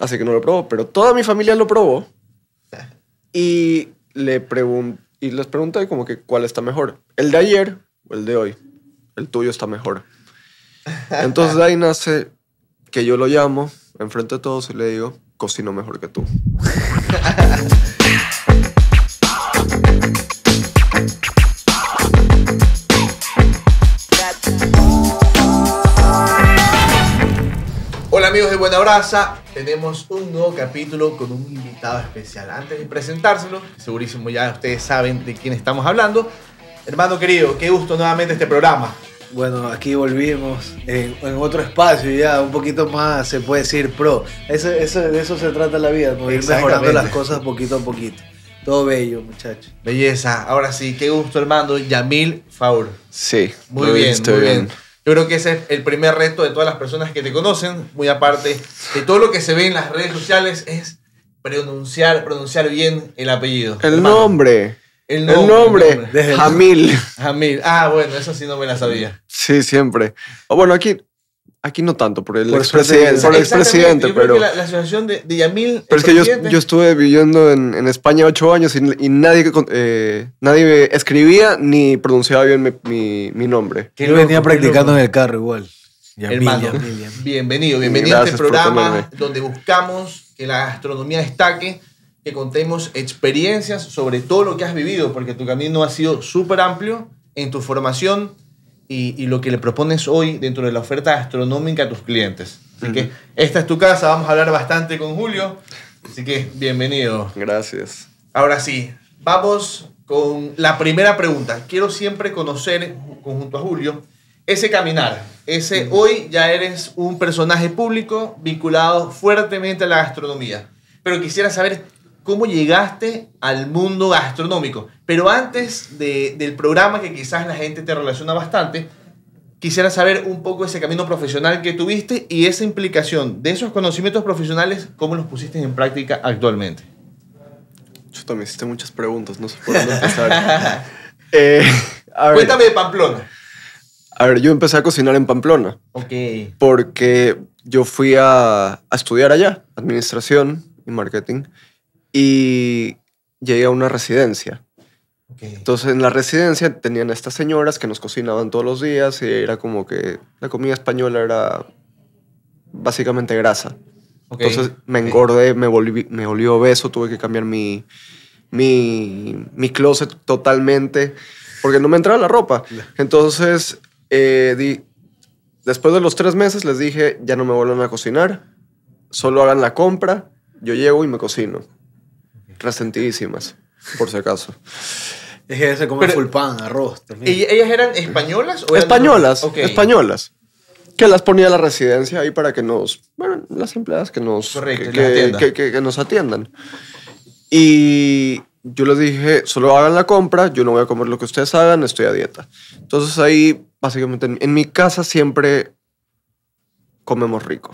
así que no lo probó, pero toda mi familia lo probó y, le pregun y les pregunté como que cuál está mejor, el de ayer o el de hoy, el tuyo está mejor. Entonces de ahí nace que yo lo llamo enfrente de todos y le digo, cocino mejor que tú. Buena Brasa tenemos un nuevo capítulo con un invitado especial. Antes de presentárselo, segurísimo ya ustedes saben de quién estamos hablando. Hermano querido, qué gusto nuevamente este programa. Bueno, aquí volvimos en, otro espacio ya, un poquito más, se puede decir, pro. de eso se trata la vida, pues, ir mejorando las cosas poquito a poquito. Todo bello, muchachos. Belleza. Ahora sí, qué gusto, hermano. Yamil favor. Sí. Muy, bien, estoy muy bien. Yo creo que ese es el primer reto de todas las personas que te conocen, muy aparte de todo lo que se ve en las redes sociales, es pronunciar, pronunciar bien el apellido. El nombre. El nombre, el nombre. Jamil. Jamil. Ah, bueno, eso sí no me la sabía. Sí, siempre. Ah, bueno, aquí Aquí no tanto, por el expresidente, por el expresidente, pero... La, la, de, de Pero es que yo, yo, estuve viviendo en, en, España ocho años y, nadie, eh, nadie escribía ni pronunciaba bien mi, mi, nombre. Que yo venía practicando en el carro igual. bienvenido, bienvenido a este programa donde buscamos que la gastronomía destaque, que contemos experiencias sobre todo lo que has vivido, porque tu camino ha sido súper amplio en tu formación y, lo que le propones hoy dentro de la oferta astronómica a tus clientes. Así que esta es tu casa, vamos a hablar bastante con Julio, así que bienvenido. Gracias. Ahora sí, vamos con la primera pregunta. Quiero siempre conocer, junto a Julio, ese caminar, ese hoy ya eres un personaje público vinculado fuertemente a la gastronomía. Pero quisiera saber cómo llegaste al mundo gastronómico. Pero antes del programa, que quizás la gente te relaciona bastante, quisiera saber un poco ese camino profesional que tuviste y esa implicación de esos conocimientos profesionales, cómo los pusiste en práctica actualmente. Yo también hiciste muchas preguntas, no sé por dónde empezar. Eh, Cuéntame de Pamplona. A ver, yo empecé a cocinar en Pamplona. Ok. Porque yo fui a, a estudiar allá, administración y marketing y llegué a una residencia. Entonces en la residencia tenían estas señoras que nos cocinaban todos los días y era como que la comida española era básicamente grasa. Entonces me engordé, me, volví, me volví obeso, tuve que cambiar mi, mi, closet totalmente porque no me entraba la ropa. Entonces, eh, después de los tres meses les dije, ya no me vuelvan a cocinar, solo hagan la compra, yo llego y me cocino resentidísimas, por si acaso. Es que se come full pan, arroz también. ¿Y ellas eran españolas? O Españolas, españolas. Que las ponía la residencia ahí para que nos, bueno, las empleadas que nos, atiendan. nos atiendan. Y yo les dije, solo hagan la compra, yo no voy a comer lo que ustedes hagan, estoy a dieta. Entonces ahí, básicamente, en mi casa siempre comemos rico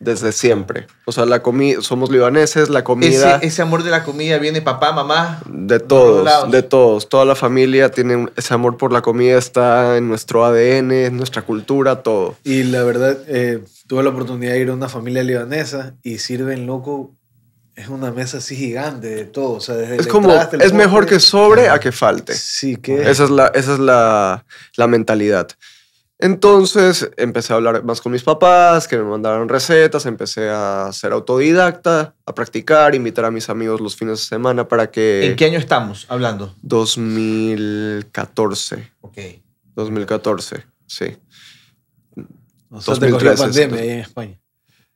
desde siempre. O sea, la comida, somos libaneses, la comida. Ese, amor de la comida viene papá, mamá. De todos, de, todos. Toda la familia tiene ese amor por la comida, está en nuestro ADN, en nuestra cultura, todo. Y la verdad, eh, tuve la oportunidad de ir a una familia libanesa y sirven loco. Es una mesa así gigante de todo. O sea, desde es como, es mejor que sobre a que falte. Sí, que. Esa es la, esa es la, la mentalidad. Entonces empecé a hablar más con mis papás, que me mandaron recetas, empecé a ser autodidacta, a practicar, invitar a mis amigos los fines de semana para que... ¿En qué año estamos hablando? 2014. Ok. 2014, sí. O sea, te pandemia en España.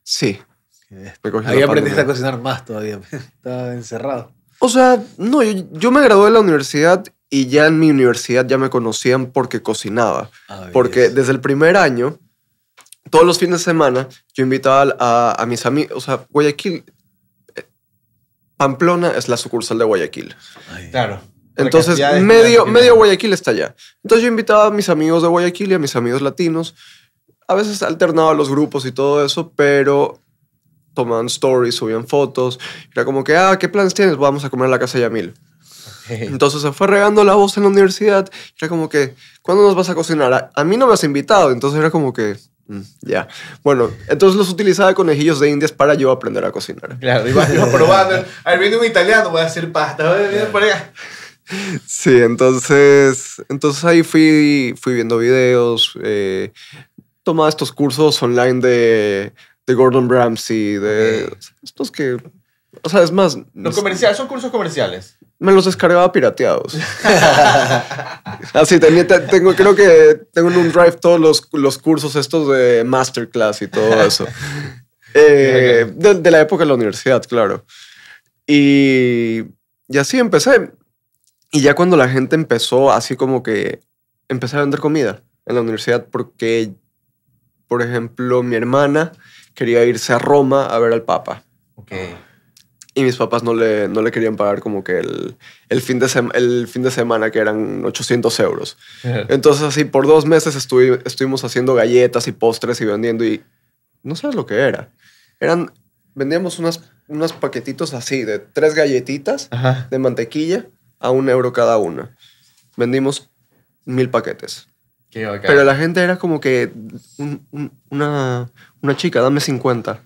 Sí. Ahí aprendiste a cocinar más todavía. Estaba encerrado. O sea, no, yo, yo me gradué de la universidad y ya en mi universidad ya me conocían porque cocinaba. Ah, porque desde el primer año, todos los fines de semana, yo invitaba a, mis amigos, o sea, Guayaquil, eh, Pamplona es la sucursal de Guayaquil. Claro. Entonces, medio, medio Guayaquil está allá. Entonces yo invitaba a mis amigos de Guayaquil y a mis amigos latinos. A veces alternaba los grupos y todo eso, pero tomaban stories, subían fotos. Era como que, ah, ¿qué planes tienes? Vamos a comer a la casa de Yamil. Entonces se fue regando la voz en la universidad. Era como que, ¿cuándo nos vas a cocinar? A, mí no me has invitado. Entonces era como que, mm, ya. Bueno, entonces los utilizaba conejillos de indias para yo aprender a cocinar. Claro, iba, probando. A ver, viene un italiano, voy a hacer pasta. por Sí, entonces, entonces ahí fui, fui viendo videos, eh, tomaba estos cursos online de, Gordon Ramsay, de estos que... O sea, es más... Los comerciales, son cursos comerciales me los descargaba pirateados. Así, también tengo, creo que tengo en un drive todos los, cursos estos de masterclass y todo eso. Eh, de, la época de la universidad, claro. Y, así empecé. Y ya cuando la gente empezó, así como que empecé a vender comida en la universidad porque, por ejemplo, mi hermana quería irse a Roma a ver al Papa. Ok y mis papás no le, no le querían pagar como que el, el fin de el fin de semana, que eran 800 euros. Entonces, así por dos meses estuvimos haciendo galletas y postres y vendiendo y no sabes lo que era. Eran, vendíamos unas, unos paquetitos así de tres galletitas de mantequilla a un euro cada una. Vendimos mil paquetes. Pero la gente era como que una, una chica, dame 50.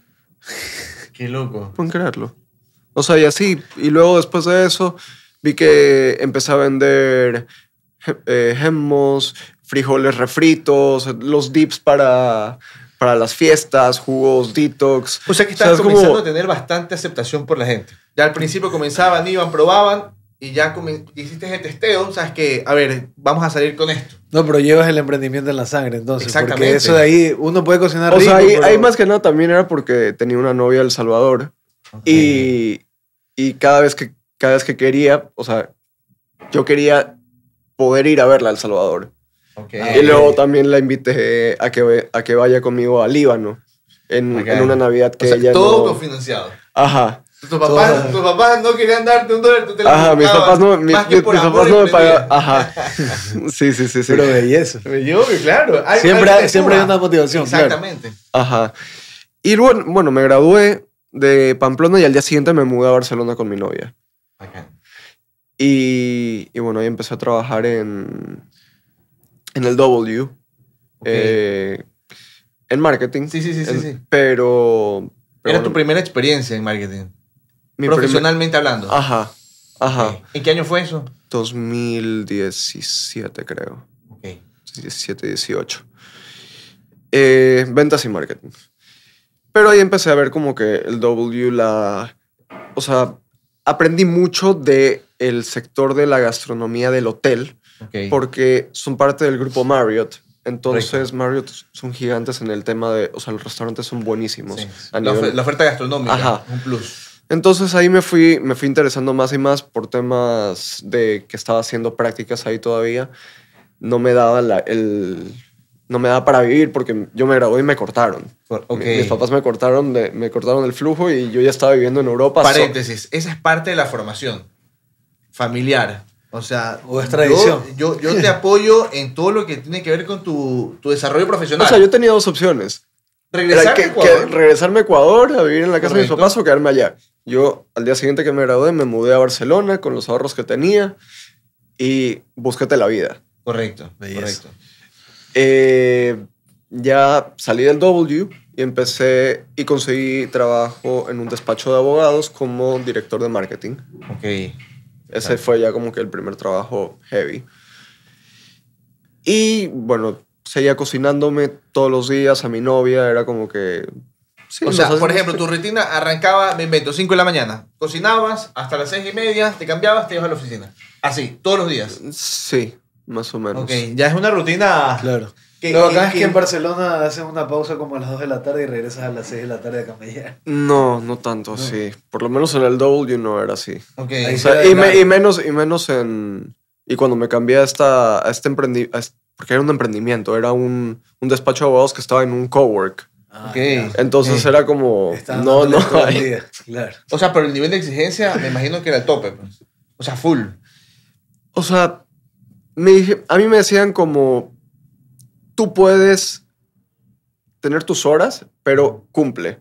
Qué loco. Pueden creerlo. O sea, y así. Y luego después de eso, vi que empecé a vender eh, gemos, frijoles refritos, los dips para, para las fiestas, jugos detox. O sea que estás comenzando a tener bastante aceptación por la gente. Ya al principio comenzaban, iban, probaban y ya hiciste el testeo, sabes que, a ver, vamos a salir con esto. No, pero llevas el emprendimiento en la sangre, entonces. Exactamente. Porque eso de ahí, uno puede cocinar o rico. O sea, ahí, más que nada también era porque tenía una novia del Salvador y y cada vez que, cada vez que quería, o sea, yo quería poder ir a verla a El Salvador. Y luego también la invité a que, a que vaya conmigo a Líbano en, en una Navidad que o sea, ella todo no... cofinanciado. Ajá. Tus papás, tus papás no querían darte un dólar, tú te Ajá, mis papás no, mis papás no me pagaban. Ajá. sí, sí, sí, sí. Pero eso. Yo, claro. siempre hay, siempre hay una motivación. Exactamente. Ajá. Y bueno, me gradué, de Pamplona y al día siguiente me mudé a Barcelona con mi novia. Y, bueno, ahí empecé a trabajar en, en el W. Eh, en marketing. Sí, sí, sí, sí. Pero, Era tu primera experiencia en marketing. profesionalmente hablando. Ajá, ajá. ¿En qué año fue eso? 2017, creo. Ok. 17, 18. Eh, ventas y marketing. Pero ahí empecé a ver como que el W, la... O sea, aprendí mucho de sector de la gastronomía del hotel, porque son parte del grupo Marriott. Entonces, Marriott son gigantes en el tema de, o sea, los restaurantes son buenísimos. la, oferta gastronómica, Ajá. un plus. Entonces ahí me fui, me fui interesando más y más por temas de que estaba haciendo prácticas ahí todavía. No me daba la, el, no me da para vivir porque yo me gradué y me cortaron. Mis papás me cortaron, me cortaron el flujo y yo ya estaba viviendo en Europa. Paréntesis, esa es parte de la formación familiar. O sea, o es tradición. Yo, yo, te apoyo en todo lo que tiene que ver con tu, tu desarrollo profesional. O sea, yo tenía dos opciones. Regresar a regresarme a Ecuador a vivir en la casa de mis papás o quedarme allá. Yo al día siguiente que me gradué me mudé a Barcelona con los ahorros que tenía y búscate la vida. Correcto, correcto. Eh, ya salí del W y empecé y conseguí trabajo en un despacho de abogados como director de marketing. Ok. Ese fue ya como que el primer trabajo heavy. Y bueno, seguía cocinándome todos los días a mi novia, era como que... o sea, por ejemplo, tu rutina arrancaba, me invento, 5 de la mañana, cocinabas hasta las 6 y media, te cambiabas, te ibas a la oficina. Así, todos los días. Sí, más o menos. Ok, ya es una rutina. Claro. Que, Lo que acá es que en Barcelona haces una pausa como a las 2 de la tarde y regresas a las 6 de la tarde a camellar. No, no tanto sí Por lo menos en el Double, you no era así. Ok. y, menos, y menos en... Y cuando me cambié a, esta, este emprendimiento... porque era un emprendimiento, era un, despacho de abogados que estaba en un cowork. Ah, okay. Entonces era como... no, no. Claro. O sea, pero el nivel de exigencia me imagino que era el tope. Pues. O sea, full. O sea, me, a mí me decían como, tú puedes tener tus horas, pero cumple.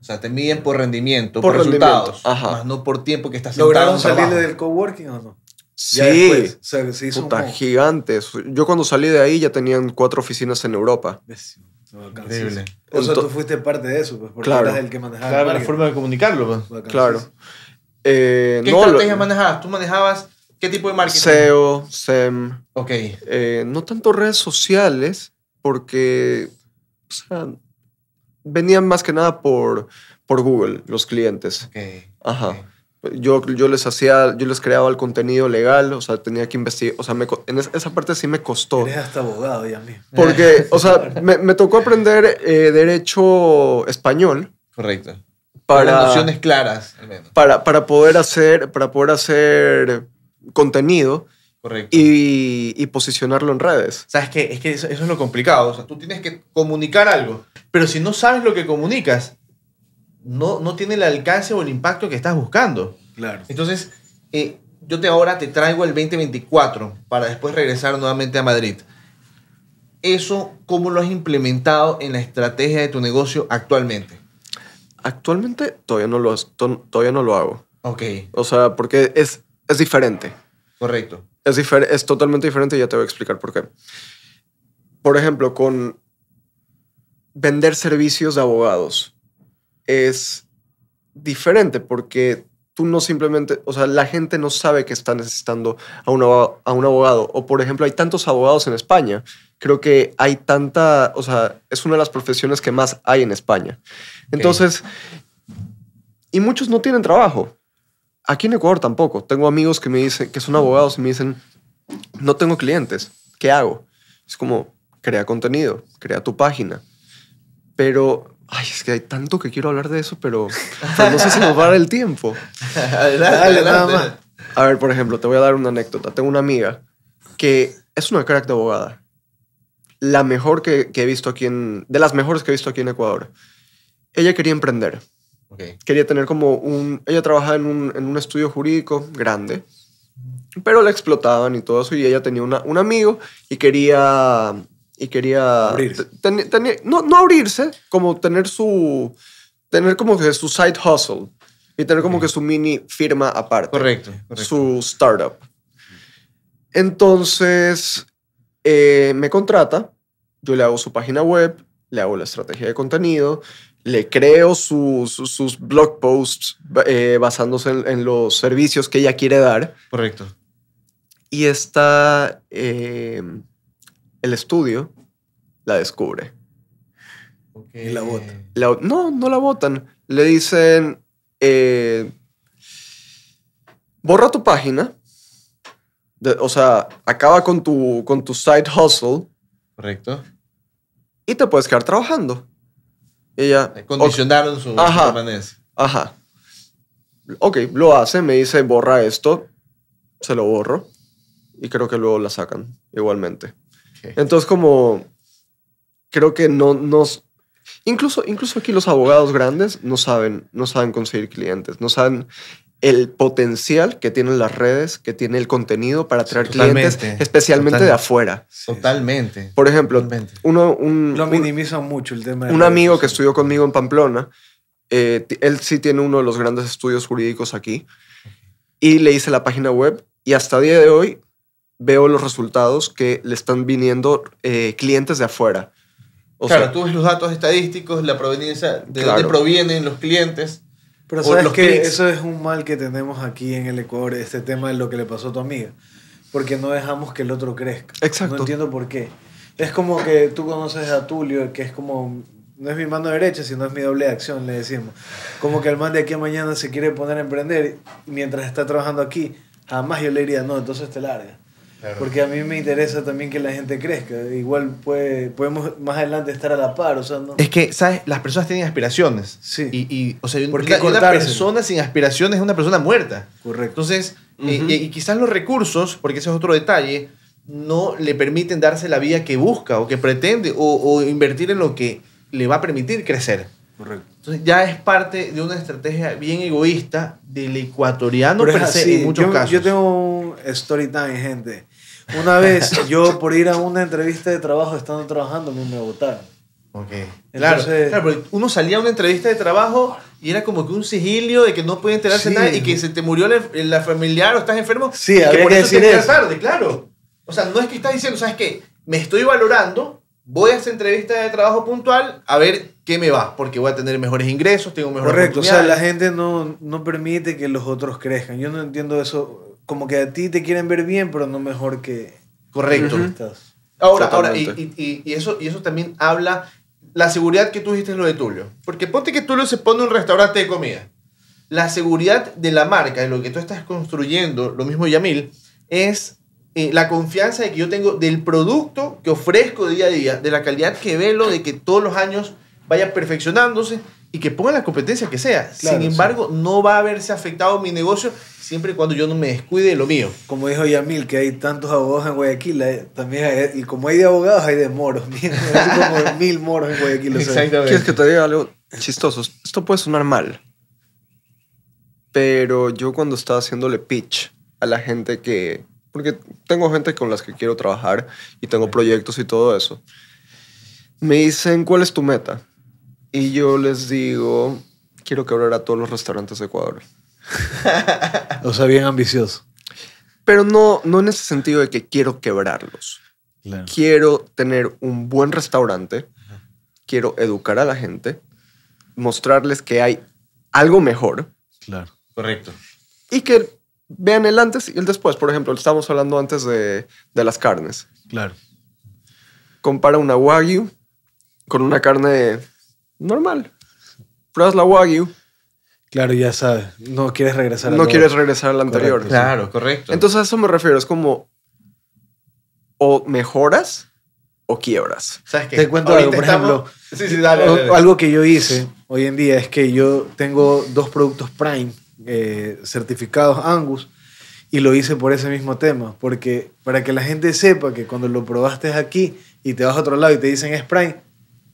O sea, te miden por rendimiento, por, resultados, Ajá. más no por tiempo que estás ¿Lograron salirle del coworking o no? Sí, después, se, se hizo puta, un... gigantes. Yo cuando salí de ahí ya tenían cuatro oficinas en Europa. Es increíble. O sea, tú fuiste parte de eso, pues, porque tú eras el que manejaba. Claro, la forma de comunicarlo. Pues. Claro. Eh, ¿Qué estrategias manejabas? Tú manejabas ¿Qué tipo de marketing? SEO, SEM. Ok. Eh, no tanto redes sociales, porque o sea, venían más que nada por, por Google, los clientes. Ok. Ajá. Yo, yo, les hacía, yo les creaba el contenido legal, o sea, tenía que investigar, o sea, en esa parte sí me costó. Eres hasta abogado, ya mí. Porque, o sea, me, tocó aprender eh, derecho español. Correcto. Para, Con nociones claras, Para, para poder hacer, para poder hacer contenido Correcto. Y, posicionarlo en redes. ¿Sabes qué? Es que eso, es lo complicado. O sea, tú tienes que comunicar algo, pero si no sabes lo que comunicas, no, no tiene el alcance o el impacto que estás buscando. Claro. Entonces, eh, yo te ahora te traigo el 2024 para después regresar nuevamente a Madrid. ¿Eso cómo lo has implementado en la estrategia de tu negocio actualmente? Actualmente todavía no lo, todavía no lo hago. Ok. O sea, porque es, es diferente. Correcto. Es, es totalmente diferente y ya te voy a explicar por qué. Por ejemplo, con vender servicios de abogados es diferente porque tú no simplemente, o sea, la gente no sabe que está necesitando a un, abogado, a un abogado. O por ejemplo, hay tantos abogados en España. Creo que hay tanta, o sea, es una de las profesiones que más hay en España. Entonces, y muchos no tienen trabajo. Aquí en Ecuador tampoco. Tengo amigos que me dicen, que son abogados y me dicen, no tengo clientes, ¿qué hago? Es como, crea contenido, crea tu página. Pero, ay, es que hay tanto que quiero hablar de eso, pero, no sé si nos va a dar el tiempo. Dale, nada más. A ver, por ejemplo, te voy a dar una anécdota. Tengo una amiga que es una crack de abogada. La mejor que, que he visto aquí en, de las mejores que he visto aquí en Ecuador. Ella quería emprender Quería tener como un... Ella trabajaba en un, en un, estudio jurídico grande, pero la explotaban y todo eso, y ella tenía un amigo y quería... Y quería... no, no abrirse, como tener su... Tener como que su side hustle y tener como que su mini firma aparte. Correcto. Su startup. Entonces, eh, me contrata, yo le hago su página web, le hago la estrategia de contenido, le creo sus blog posts eh, basándose en, los servicios que ella quiere dar. Correcto. Y está em, el estudio, la descubre. Y la votan. no, no la votan. Le dicen, eh, borra tu página. o sea, acaba con tu, con tu side hustle. Correcto. Y te puedes quedar trabajando. Ella... Eh, condicionaron su, ajá, Ajá. Ok, lo hace, me dice, borra esto, se lo borro y creo que luego la sacan igualmente. Entonces como creo que no nos... Incluso, incluso aquí los abogados grandes no saben, no saben conseguir clientes, no saben el potencial que tienen las redes, que tiene el contenido para atraer clientes, especialmente de afuera. Totalmente. Por ejemplo, uno... Un, minimiza mucho el tema. un amigo que estudió conmigo en Pamplona, eh, él sí tiene uno de los grandes estudios jurídicos aquí, y le hice la página web y hasta el día de hoy veo los resultados que le están viniendo eh, clientes de afuera. O claro, sea, tú ves los datos estadísticos, la proveniencia, de dónde provienen los clientes. Pero sabes que eso es un mal que tenemos aquí en el Ecuador, este tema de lo que le pasó a tu amiga. Porque no dejamos que el otro crezca. Exacto. No entiendo por qué. Es como que tú conoces a Tulio, que es como no es mi mano derecha, sino es mi doble acción, le decimos. Como que el man de aquí a mañana se quiere poner a emprender mientras está trabajando aquí, jamás yo le diría, no, entonces te larga. Porque a mí me interesa también que la gente crezca. Igual puede, podemos más adelante estar a la par. O sea, ¿no? Es que, ¿sabes? Las personas tienen aspiraciones. Sí. Y, y o sea, Porque una, persona sin aspiraciones es una persona muerta. Correcto. Entonces, eh, y quizás los recursos, porque ese es otro detalle, no le permiten darse la vida que busca o que pretende o, o invertir en lo que le va a permitir crecer. Correcto. Entonces ya es parte de una estrategia bien egoísta del ecuatoriano en muchos casos. Yo tengo un story time, gente una vez yo por ir a una entrevista de trabajo estando trabajando me votaron. Ok. claro, claro uno salía a una entrevista de trabajo y era como que un sigilio de que no puede enterarse nada y que se te murió la, familiar o estás enfermo. Sí, y que por eso te eso. tarde, claro. O sea, no es que estás diciendo, ¿sabes qué? Me estoy valorando, voy a esa entrevista de trabajo puntual a ver qué me va, porque voy a tener mejores ingresos, tengo mejores Correcto, o sea, la gente no, no permite que los otros crezcan. Yo no entiendo eso como que a ti te quieren ver bien, pero no mejor que... Correcto. Ahora, ahora y, eso, y eso también habla la seguridad que tú dijiste en lo de Tulio. Porque ponte que Tulio se pone un restaurante de comida. La seguridad de la marca, de lo que tú estás construyendo, lo mismo Yamil, es eh, la confianza de que yo tengo del producto que ofrezco día a día, de la calidad que velo, de que todos los años vaya perfeccionándose y que ponga la competencia que sea. Sin embargo, no va a haberse afectado mi negocio siempre y cuando yo no me descuide de lo mío. Como dijo Yamil, que hay tantos abogados en Guayaquil, también y como hay de abogados, hay de moros. hay como mil moros en Guayaquil. Exactamente. ¿Quieres que te diga algo chistoso? Esto puede sonar mal, pero yo cuando estaba haciéndole pitch a la gente que... Porque tengo gente con las que quiero trabajar y tengo proyectos y todo eso. Me dicen, ¿cuál es tu meta? Y yo les digo, quiero quebrar a todos los restaurantes de Ecuador. o sea, bien ambicioso. Pero no, no en ese sentido de que quiero quebrarlos. Quiero tener un buen restaurante. Quiero educar a la gente. Mostrarles que hay algo mejor. Claro. Correcto. Y que vean el antes y el después. Por ejemplo, estábamos hablando antes de, de las carnes. Claro. Compara una wagyu con una carne normal. Pruebas la Wagyu. Claro, ya sabes. No quieres regresar No quieres regresar al anterior. claro, correcto. Entonces a eso me refiero. Es como o mejoras o quiebras. ¿Sabes qué? Te cuento algo, por ejemplo. Algo que yo hice hoy en día es que yo tengo dos productos Prime eh, certificados Angus y lo hice por ese mismo tema, porque para que la gente sepa que cuando lo probaste aquí y te vas a otro lado y te dicen es Prime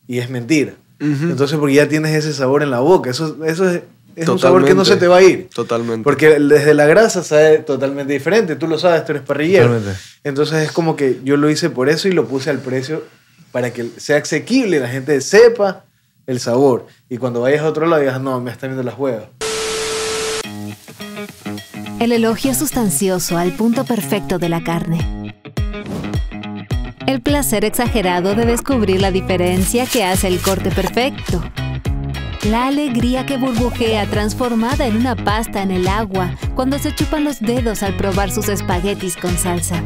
y es mentira. Entonces, porque ya tienes ese sabor en la boca. Eso, eso es, un sabor que no se te va a ir. Totalmente. Porque desde la grasa sabe totalmente diferente. Tú lo sabes, tú eres parrillero. Totalmente. Entonces, es como que yo lo hice por eso y lo puse al precio para que sea asequible, la gente sepa el sabor. Y cuando vayas a otro lado digas, no, me están viendo las huevas. El elogio sustancioso al punto perfecto de la carne el placer exagerado de descubrir la diferencia que hace el corte perfecto. La alegría que burbujea transformada en una pasta en el agua cuando se chupan los dedos al probar sus espaguetis con salsa.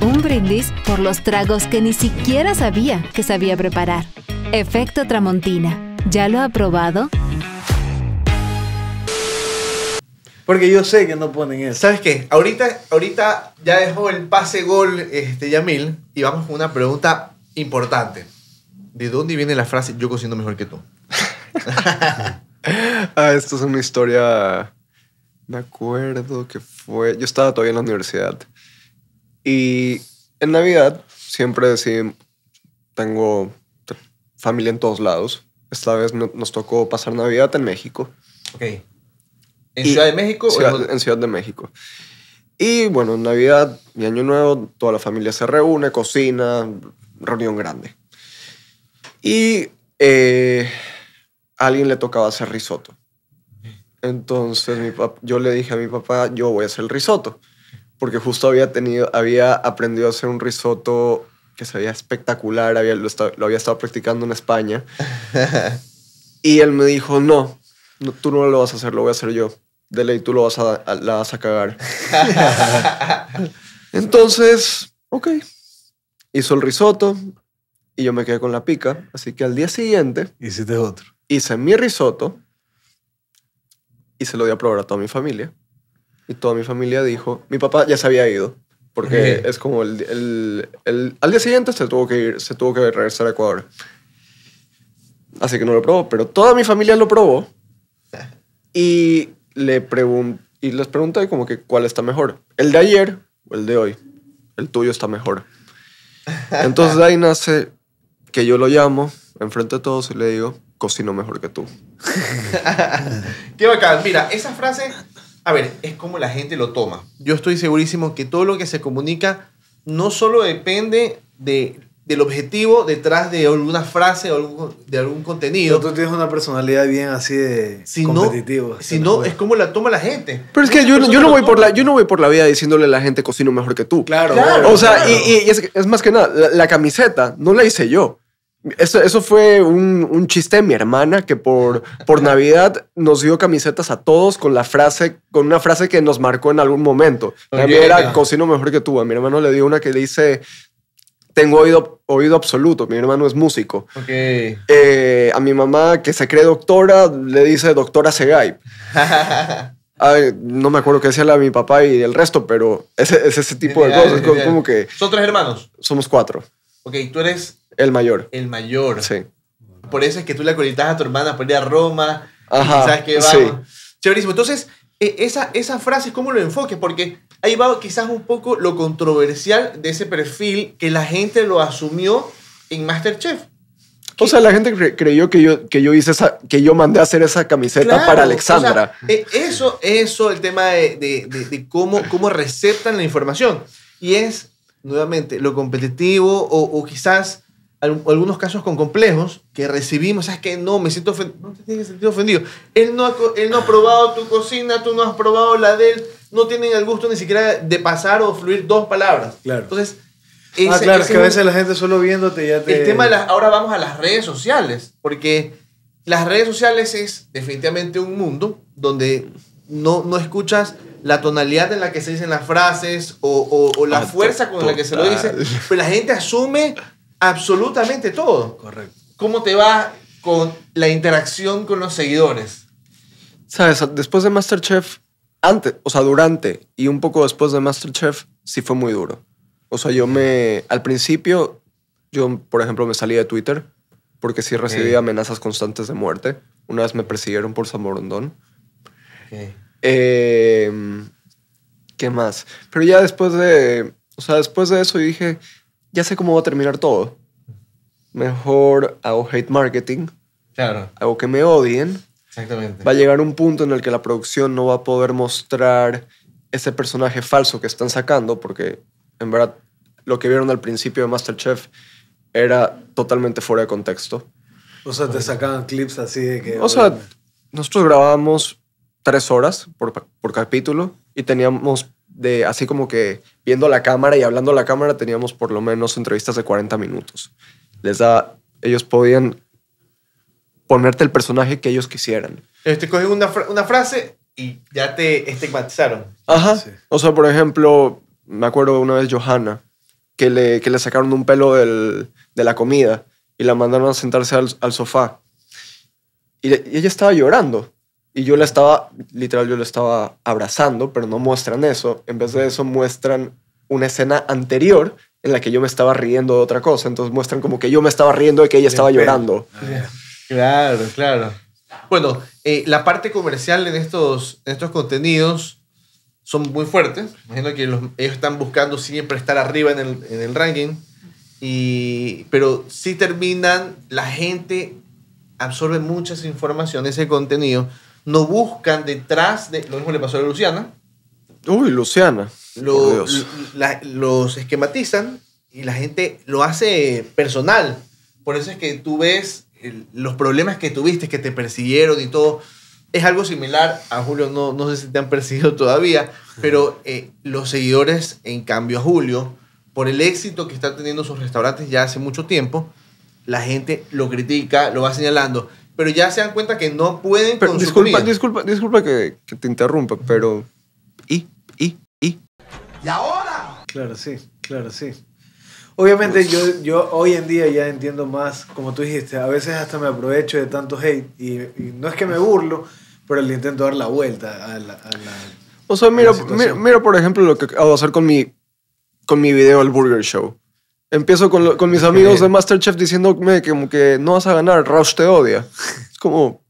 Un brindis por los tragos que ni siquiera sabía que sabía preparar. Efecto Tramontina. ¿Ya lo ha probado? Porque yo sé que no ponen eso. ¿Sabes qué? Ahorita, ahorita ya dejó el pase gol este, Yamil y vamos con una pregunta importante. ¿De dónde viene la frase yo cocino mejor que tú? ah, esto es una historia. Me acuerdo que fue. Yo estaba todavía en la universidad. Y en Navidad siempre decí, tengo familia en todos lados. Esta vez nos tocó pasar Navidad en México. Ok. ¿En Ciudad de México? en... Ciudad de México. Y bueno, en Navidad y Año Nuevo, toda la familia se reúne, cocina, reunión grande. Y eh, a alguien le tocaba hacer risotto. Entonces yo le dije a mi papá, yo voy a hacer el risotto, porque justo había, tenido, había aprendido a hacer un risotto que se veía espectacular, había, lo, había estado practicando en España. y él me dijo, no, tú no lo vas a hacer, lo voy a hacer yo de ley tú lo vas a, la vas a cagar. Entonces, ok. Hizo el risoto y yo me quedé con la pica. Así que al día siguiente. Hiciste otro. Hice mi risoto y se lo di a probar a toda mi familia. Y toda mi familia dijo: Mi papá ya se había ido. Porque es como el, el, Al día siguiente se tuvo que ir, se tuvo que regresar a Ecuador. Así que no lo probó, pero toda mi familia lo probó. Y le y les pregunté como que cuál está mejor, el de ayer o el de hoy. El tuyo está mejor. Entonces de ahí nace que yo lo llamo enfrente de todos y le digo, cocino mejor que tú. Qué bacán. Mira, esa frase, a ver, es como la gente lo toma. Yo estoy segurísimo que todo lo que se comunica no solo depende de del objetivo detrás de alguna frase o de algún contenido. tú tienes una personalidad bien así de competitiva. si no, es como la toma la gente. Pero es que yo, yo, no voy por la, yo no voy por la vida diciéndole a la gente cocino mejor que tú. Claro. o sea, y, es, más que nada, la, camiseta no la hice yo. Eso, fue un, chiste de mi hermana que por, por Navidad nos dio camisetas a todos con la frase, con una frase que nos marcó en algún momento. También era cocino mejor que tú. A mi hermano le dio una que dice tengo oído, oído absoluto, mi hermano es músico. Okay. Eh, a mi mamá, que se cree doctora, le dice doctora Segay. no me acuerdo qué decía la mi papá y el resto, pero es, es ese tipo de cosas. Como, que, ¿Son tres hermanos? Somos cuatro. Ok, tú eres... El mayor. El mayor. Sí. Por eso es que tú le acolitas a tu hermana para ir a Roma. Ajá, sabes qué Sí. Chéverísimo. Entonces, e, esa, esas frases, ¿cómo lo enfoques? Porque ahí va quizás un poco lo controversial de ese perfil que la gente lo asumió en Masterchef. O sea, la gente creyó que yo, que yo hice esa, que yo mandé a hacer esa camiseta para Alexandra. E-, eso, eso, el tema de, de, cómo, cómo receptan la información. Y es, nuevamente, lo competitivo o, quizás algunos casos con complejos que recibimos. es que No, me siento ofendido. No te tienes que ofendido. Él no, él no ha probado tu cocina, tú no has probado la de él no tienen el gusto ni siquiera de pasar o fluir dos palabras. Claro. Entonces, ah, claro, es que a veces la gente solo viéndote ya te... El tema de Ahora vamos a las redes sociales, porque las redes sociales es definitivamente un mundo donde no, no escuchas la tonalidad en la que se dicen las frases o, la ah, fuerza con la que se lo dice, pero la gente asume absolutamente todo. Correcto. ¿Cómo te va con la interacción con los seguidores? Sabes, después de Masterchef antes, o sea, durante y un poco después de Masterchef, sí fue muy duro. O sea, yo me, al principio, yo, por ejemplo, me salí de Twitter porque sí recibí amenazas constantes de muerte. Una vez me persiguieron por Zamorondón. Eh. Em, ¿Qué más? Pero ya después de, o sea, después de eso dije, ya sé cómo va a terminar todo. Mejor hago hate marketing. Claro. Hago que me odien Va a llegar un punto en el que la producción no va a poder mostrar ese personaje falso que están sacando, porque en verdad lo que vieron al principio de Masterchef era totalmente fuera de contexto. O sea, te sacaban clips así de que... O sea, nosotros grabábamos tres horas por, capítulo y teníamos de así como que viendo la cámara y hablando a la cámara teníamos por lo menos entrevistas de 40 minutos. Les da, ellos podían ponerte el personaje que ellos quisieran. Te cogen una, frase y ya te estigmatizaron. Ajá. O sea, por ejemplo, me acuerdo una vez Johanna, que le, que le sacaron un pelo de la comida y la mandaron a sentarse al, sofá. Y, ella estaba llorando. Y yo la estaba, literal, yo la estaba abrazando, pero no muestran eso. En vez de eso, muestran una escena anterior en la que yo me estaba riendo de otra cosa. Entonces muestran como que yo me estaba riendo de que ella estaba llorando. Ah. Claro, claro. Bueno, eh, la parte comercial en estos, estos contenidos son muy fuertes. Imagino que ellos están buscando siempre estar arriba en el, ranking. pero si terminan, la gente absorbe muchas informaciones información, ese contenido. No buscan detrás de. Lo mismo le pasó a Luciana. Uy, Luciana. los esquematizan y la gente lo hace personal. Por eso es que tú ves los problemas que tuviste, que te persiguieron y todo, es algo similar a Julio, no, no sé si te han perseguido todavía, pero eh, los seguidores, en cambio a Julio, por el éxito que están teniendo sus restaurantes ya hace mucho tiempo, la gente lo critica, lo va señalando, pero ya se dan cuenta que no pueden... Pero, disculpa, disculpa, disculpa que, que, te interrumpa, pero... ¿Y? ¿Y? ¿Y? ¿Y ahora? Claro, sí, claro, sí. Obviamente yo, yo hoy en día ya entiendo más, como tú dijiste, a veces hasta me aprovecho de tanto hate y, no es que me burlo, pero le intento dar la vuelta a la... o sea, mira, mira, por ejemplo lo que acabo de hacer con mi, con mi video El Burger Show. Empiezo con, mis amigos de Masterchef diciéndome que, como que no vas a ganar, Rush te odia. Es como...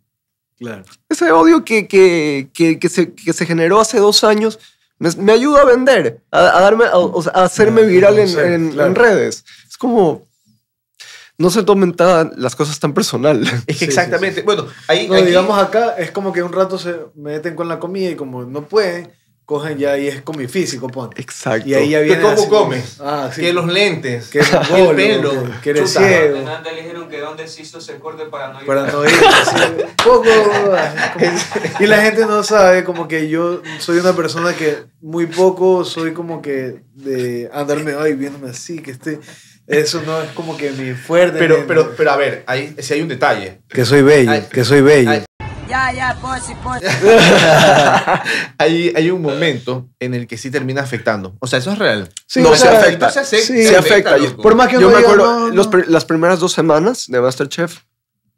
Claro. Ese odio que, se, se generó hace dos años me, ayuda a vender, a, darme, hacerme viral en, redes. Es como. No se tomen tan, las cosas tan personal. exactamente. Bueno, ahí. digamos acá, es como que un rato se meten con la comida y como no puede cogen ya y es con mi físico, ponte. Exacto. Y ahí ya viene ¿Cómo así, comes? Ah, que los lentes, que el pelo, que eres cielo. ciego. le dijeron que dónde se hizo ese corte para no ir. Para no ir, poco. y la gente no sabe, como que yo soy una persona que muy poco soy como que de andarme ahí viéndome así, que esté... Eso no es como que mi fuerte. Pero, pero, pero a ver, ahí, si hay un detalle. Que soy bella que soy bella ya, ya, posi, pues, posi. Pues. hay, hay un momento en el que sí termina afectando. O sea, eso es real. Sí, no, se afecta. sí, se, afecta. Por más que yo me acuerdo, las primeras dos semanas de Masterchef,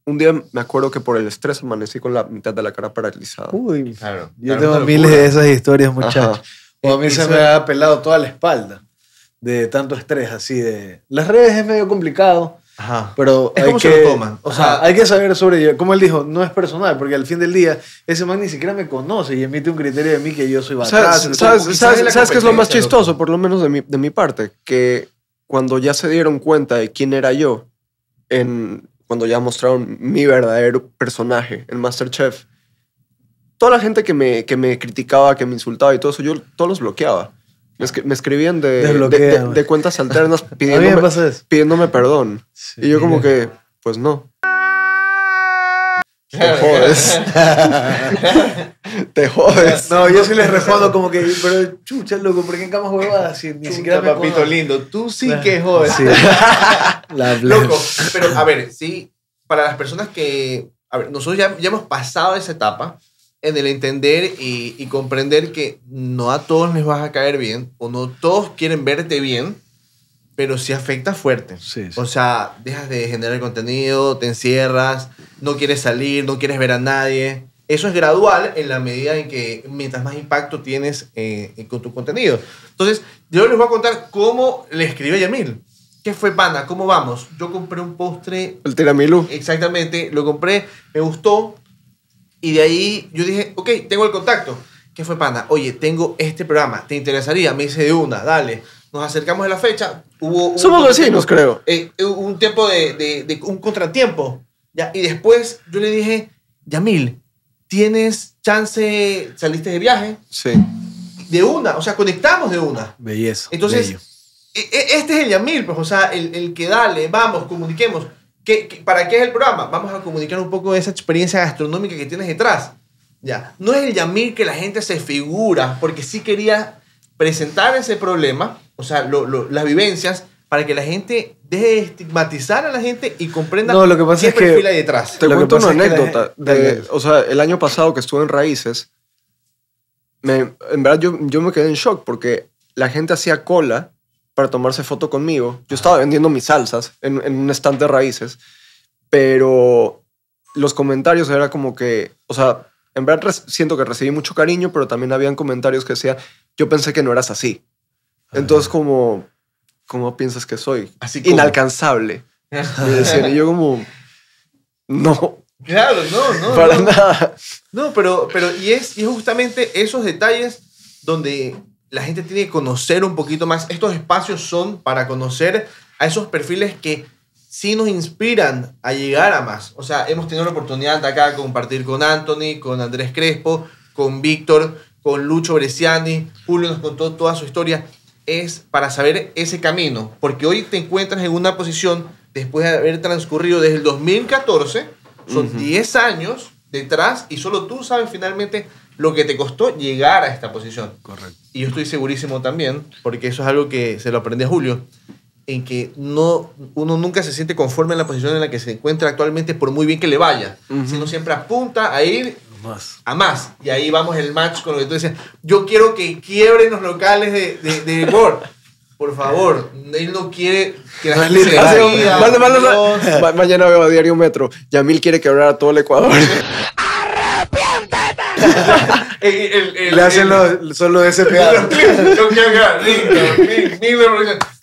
un día me acuerdo que por el estrés amanecí con la mitad de la cara paralizada. Uy, claro. Yo tengo miles de esas historias, muchachos. O a mí se, se me ha pelado toda la espalda de tanto estrés, así de... Las redes es medio complicado Ajá. Pero es hay como que, lo toman. O sea, hay que saber sobre ello. Como él dijo, no es personal, porque al fin del día ese man ni siquiera me conoce y emite un criterio de mí que yo soy bacán. ¿Sabes, sabes, qué es lo más chistoso, por lo menos de mi, de mi parte? Que cuando ya se dieron cuenta de quién era yo, en, cuando ya mostraron mi verdadero personaje en Masterchef, toda la gente que me, que me criticaba, que me insultaba y todo eso, yo todos los bloqueaba. Me, escribían de, cuentas alternas pidiéndome, pidiéndome perdón. y yo como que, pues no. Te jodes. Te jodes. No, yo sí les respondo como que, pero chucha, loco, ¿por qué en camas huevadas? Si ni siquiera me papito lindo, tú sí que jodes. La loco, pero a ver, sí, para las personas que. A ver, nosotros ya hemos pasado esa etapa en el entender y, comprender que no a todos les vas a caer bien o no todos quieren verte bien, pero si afecta fuerte. O sea, dejas de generar contenido, te encierras, no quieres salir, no quieres ver a nadie. Eso es gradual en la medida en que mientras más impacto tienes eh, con tu contenido. Entonces, yo les voy a contar cómo le a Yamil. ¿Qué fue, pana? ¿Cómo vamos? Yo compré un postre. El tiramilu. Exactamente. Lo compré, me gustó. Y de ahí yo dije, ok, tengo el contacto. ¿Qué fue, pana? Oye, tengo este programa, ¿te interesaría? Me dice de una, dale. Nos acercamos a la fecha, hubo... Un, Somos vecinos, creo. Eh, un tiempo de, de, un contratiempo. Ya, y después yo le dije, Yamil, ¿tienes chance, saliste de viaje? Sí. De una, o sea, conectamos de una. Belleza. Entonces, e, e, este es el Yamil, pues, o sea, el, el que dale, vamos, comuniquemos para qué es el programa? Vamos a comunicar un poco de esa experiencia gastronómica que tienes detrás. Ya, no es el Yamir que la gente se figura, porque sí quería presentar ese problema, o sea, las vivencias, para que la gente deje de estigmatizar a la gente y comprenda no, lo que pasa es que hay detrás. Te cuento una anécdota. o sea, el año pasado que estuve en Raíces, en verdad yo, yo me quedé en shock porque la gente hacía cola para tomarse foto conmigo. Yo estaba vendiendo mis salsas en, un estante de raíces, pero los comentarios era como que, o sea, en verdad siento que recibí mucho cariño, pero también habían comentarios que decían yo pensé que no eras así. Entonces como, ¿cómo piensas que soy? Así Inalcanzable. y yo como, no. Claro, no, no. Para nada. No, pero, pero y, es, y es justamente esos detalles donde la gente tiene que conocer un poquito más. Estos espacios son para conocer a esos perfiles que sí nos inspiran a llegar a más. O sea, hemos tenido la oportunidad de acá compartir con Anthony, con Andrés Crespo, con Víctor, con Lucho Bresciani. Julio nos contó toda su historia. Es para saber ese camino, porque hoy te encuentras en una posición, después de haber transcurrido desde el 2014, son 10 años detrás y solo tú sabes finalmente lo que te costó llegar a esta posición. Correcto. Y yo estoy segurísimo también, porque eso es algo que se lo aprendí a Julio, en que no, uno nunca se siente conforme en la posición en la que se encuentra actualmente, por muy bien que le vaya, si sino siempre apunta a ir más. a más. Y ahí vamos el match con lo que tú decías. Yo quiero que quiebren los locales de, de, Por favor, él no quiere que la gente se vaya. Mañana veo a diario un metro. Yamil quiere quebrar a todo el Ecuador. Le hacen solo ese pedazo.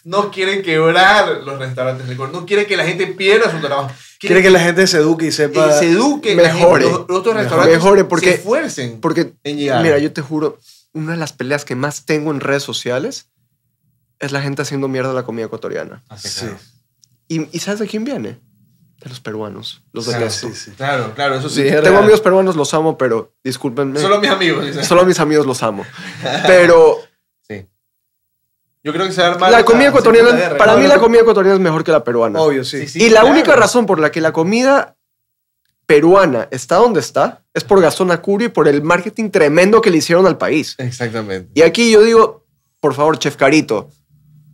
no quieren quebrar los restaurantes no quieren que la gente pierda su trabajo. Quieren, que la gente se eduque y eh, sepa. se eduque, mejore. los, otros restaurantes porque, se esfuercen porque, Mira, yo te juro, una de las peleas que más tengo en redes sociales es la gente haciendo mierda a la comida ecuatoriana. Ah, ¿Y, ¿Y sabes de quién viene? de los peruanos. Los de ah, claro, claro, claro, eso sí. tengo amigos peruanos, los amo, pero discúlpenme. Solo mis amigos. Solo mis amigos los amo. Pero. sí. Yo creo que se La comida ecuatoriana, para mí la comida ecuatoriana es mejor que la peruana. Obvio, sí. y la única razón por la que la comida peruana está donde está es por Gastón Acurio y por el marketing tremendo que le hicieron al país. Exactamente. Y aquí yo digo, por favor, Chef Carito,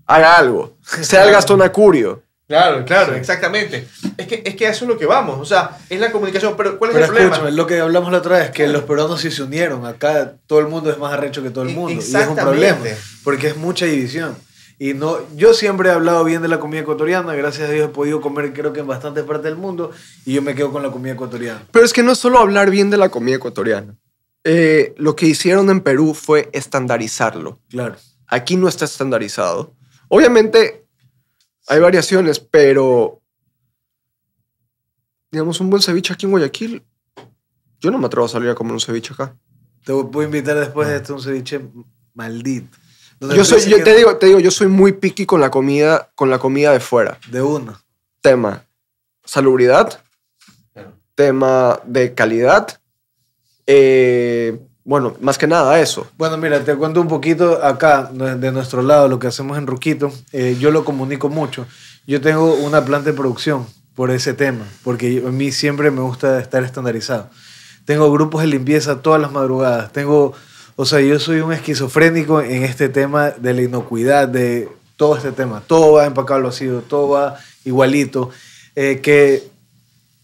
haga algo. Sea el Gastón Acurio. Claro, claro, exactamente. Es que, es que eso es lo que vamos, o sea, es la comunicación, pero ¿cuál es el escúchame, Lo que hablamos la otra vez, que los peruanos sí se unieron, acá todo el mundo es más arrecho que todo el e- mundo, y es un problema, porque es mucha división. Y no, yo siempre he hablado bien de la comida ecuatoriana, gracias a Dios he podido comer creo que en bastantes partes del mundo y yo me quedo con la comida ecuatoriana. Pero es que no es solo hablar bien de la comida ecuatoriana. Eh, lo que hicieron en Perú fue estandarizarlo. Claro. Aquí no está estandarizado. Obviamente hay variaciones, pero digamos, un buen ceviche aquí en Guayaquil, yo no me atrevo a salir a comer un ceviche acá. Te voy a invitar después de esto un ceviche maldito. Yo, yo te, digo, te digo, yo soy muy picky con la comida, con la comida de fuera. De uno. Tema, salubridad. Tema de calidad. Eh, bueno, más que nada eso. Bueno, mira, te cuento un poquito acá, de nuestro lado, lo que hacemos en Ruquito. Eh, yo lo comunico mucho. Yo tengo una planta de producción por ese tema, porque a mí siempre me gusta estar estandarizado. Tengo grupos de limpieza todas las madrugadas. Tengo, o sea, yo soy un esquizofrénico en este tema de la inocuidad, de todo este tema. Todo va empacado al todo va igualito. Eh, que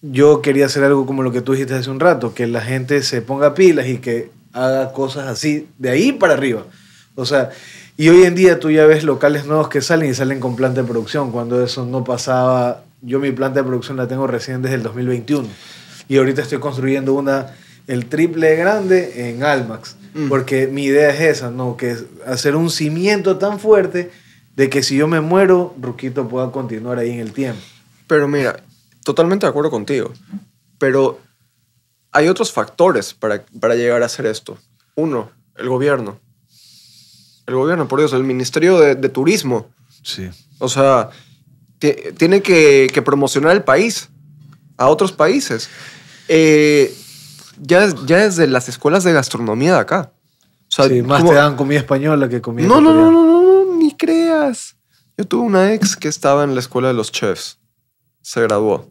yo quería hacer algo como lo que tú dijiste hace un rato, que la gente se ponga pilas y que haga cosas así, de ahí para arriba. O sea, y hoy en día tú ya ves locales nuevos que salen y salen con planta de producción, cuando eso no pasaba. Yo mi planta de producción la tengo recién desde el 2021 y ahorita estoy construyendo una el triple grande en Almax, mm. porque mi idea es esa, no que hacer un cimiento tan fuerte de que si yo me muero, Ruquito pueda continuar ahí en el tiempo. Pero mira, totalmente de acuerdo contigo, pero hay otros factores para, para llegar a hacer esto. Uno, el gobierno. El gobierno, por Dios, el Ministerio de, Turismo. Sí. O sea, tiene que, promocionar el país a otros países. Eh, ya, ya desde las escuelas de gastronomía de acá. O sea, más te dan comida española que comida no, no, no, no, no, ni creas. Yo tuve una ex que estaba en la escuela de los chefs. Se graduó.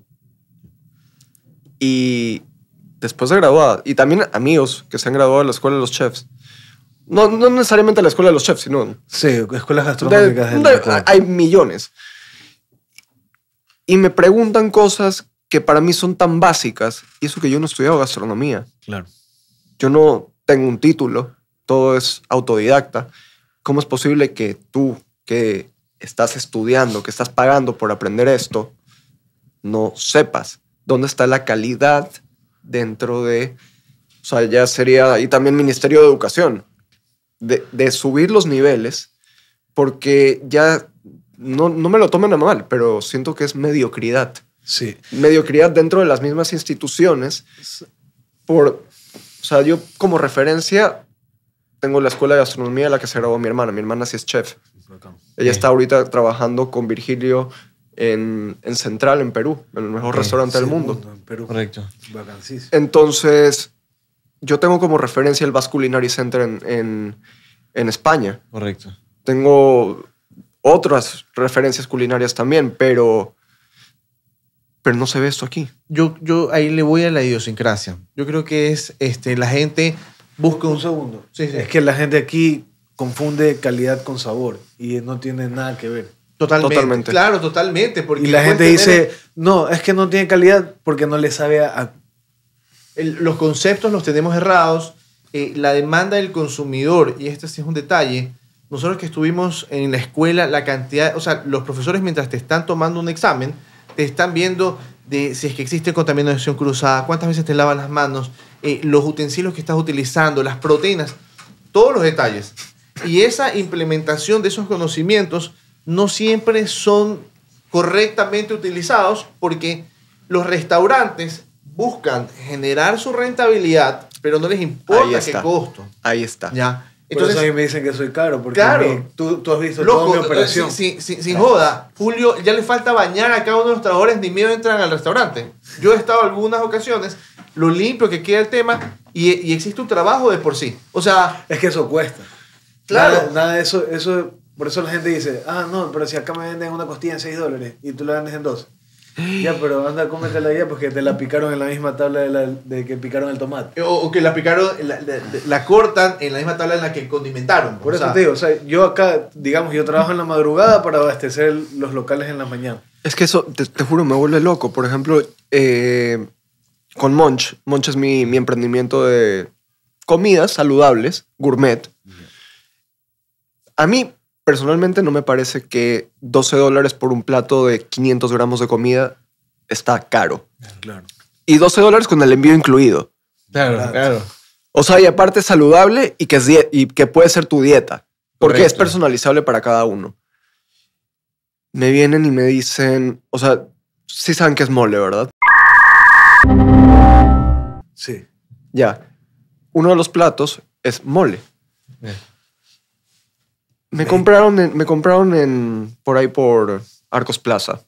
Y después de graduada, y también amigos que se han graduado de la escuela de los chefs. No, no necesariamente la escuela de los chefs, sino... Sí, escuelas gastronómicas. hay millones. Y me preguntan cosas que para mí son tan básicas, y eso que yo no he estudiado gastronomía. Claro. Yo no tengo un título, todo es autodidacta. ¿Cómo es posible que tú, que estás estudiando, que estás pagando por aprender esto, no sepas dónde está la calidad dentro de, o sea, ya sería, y también Ministerio de Educación, de, subir los niveles, porque ya, no, me lo tomen a mal, pero siento que es mediocridad. Sí. Mediocridad dentro de las mismas instituciones. Por, o sea, yo como referencia tengo la escuela de gastronomía en la que se grabó mi hermana. Mi hermana sí es chef. Ella está ahorita trabajando con Virgilio en, en Central, en Perú, en el mejor restaurante del mundo. Correcto. Entonces, yo tengo como referencia el Basque Culinary Center en, en, en España. Correcto. Tengo otras referencias culinarias también, pero, pero no se ve esto aquí. Yo, yo ahí le voy a la idiosincrasia. Yo creo que es este, la gente busca un, segundo. Es que la gente aquí confunde calidad con sabor y no tiene nada que ver. Totalmente, Claro, totalmente. Porque y la gente dice, no, es que no tiene calidad porque no le sabe a... los conceptos los tenemos errados. Eh, la demanda del consumidor, y este sí es un detalle, nosotros que estuvimos en la escuela, la cantidad, o sea, los profesores mientras te están tomando un examen, te están viendo de si es que existe contaminación cruzada, cuántas veces te lavan las manos, eh, los utensilios que estás utilizando, las proteínas, todos los detalles. Y esa implementación de esos conocimientos no siempre son correctamente utilizados porque los restaurantes buscan generar su rentabilidad, pero no les importa qué costo. Ahí está. ¿Ya? Entonces, a mí me dicen que soy caro, porque tú, has visto mi operación. Sin, sin, joda, Julio ya le falta bañar a cada uno de los trabajadores, ni miedo entran al restaurante. Yo he estado algunas ocasiones, lo limpio que queda el tema, y, existe un trabajo de por sí. O sea... Es que eso cuesta. Claro. Nada, de eso, eso por eso la gente dice, ah, no, pero si acá me venden una costilla en 6 dólares y tú la vendes en 2. Ya, pero anda, cómetela ya porque te la picaron en la misma tabla de, la, de que picaron el tomate. O, que la picaron, la, la, cortan en la misma tabla en la que condimentaron. Pues, Por eso te digo, o sea, yo acá, digamos, yo trabajo en la madrugada para abastecer los locales en la mañana. Es que eso, te, juro, me vuelve loco. Por ejemplo, eh, con Monch, Monch es mi, mi, emprendimiento de comidas saludables, gourmet. A mí, personalmente no me parece que 12 dólares por un plato de 500 gramos de comida está caro. Claro. Y 12 dólares con el envío incluido. Claro, claro. O sea, y aparte saludable y que, es y que puede ser tu dieta, porque es personalizable para cada uno. Me vienen y me dicen, o sea, sí saben que es mole, ¿verdad? Sí. Ya. Uno de los platos es mole. Eh. Me compraron, me compraron en, por ahí por Arcos Plaza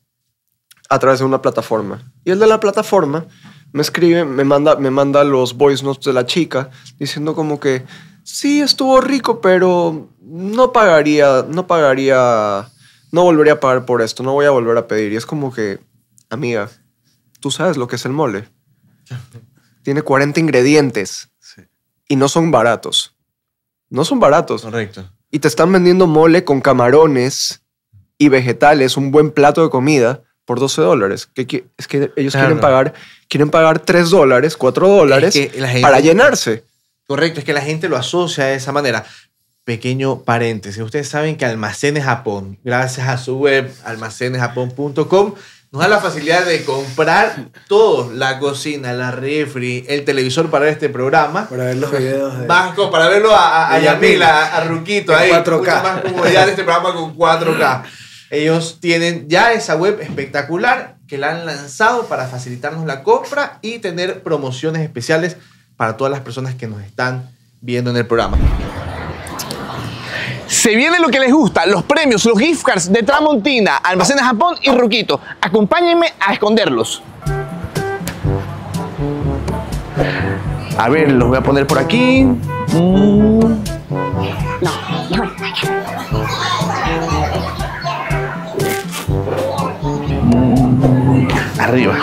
a través de una plataforma. Y el de la plataforma me escribe, me manda, me manda los voice notes de la chica diciendo como que sí estuvo rico, pero no pagaría, no pagaría, no volvería a pagar por esto, no voy a volver a pedir. Y es como que, amiga, tú sabes lo que es el mole. Tiene 40 ingredientes y no son baratos. No son baratos. Correcto y te están vendiendo mole con camarones y vegetales, un buen plato de comida por 12 dólares. es que ellos quieren pagar quieren pagar 3 dólares, 4 dólares para llenarse. Correcto, es que la gente lo asocia de esa manera. Pequeño paréntesis, ustedes saben que Almacenes Japón, gracias a su web almacenesjapón.com, nos da la facilidad de comprar todo, la cocina, la refri, el televisor para este programa. Para ver los videos. para verlo a, a Yamil, a, Ruquito, ahí. 4K. Más comodidad este programa con 4K. Ellos tienen ya esa web espectacular que la han lanzado para facilitarnos la compra y tener promociones especiales para todas las personas que nos están viendo en el programa. Se viene lo que les gusta, los premios, los gift cards de Tramontina, Almacenes Japón y Ruquito. Acompáñenme a esconderlos. A ver, los voy a poner por aquí. Mm. Arriba.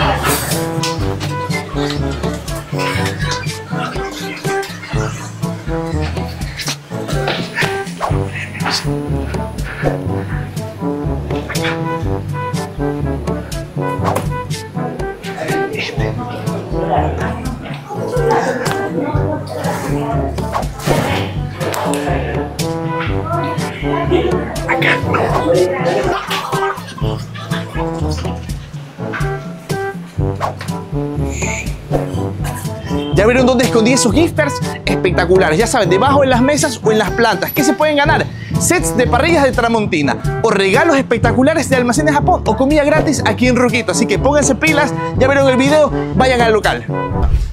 Ya vieron dónde escondí esos gifters espectaculares. Ya saben, debajo en las mesas o en las plantas. ¿Qué se pueden ganar? sets de parrillas de Tramontina o regalos espectaculares de Almacén de Japón o comida gratis aquí en Roquito. Así que pónganse pilas, ya vieron el video, vayan al local.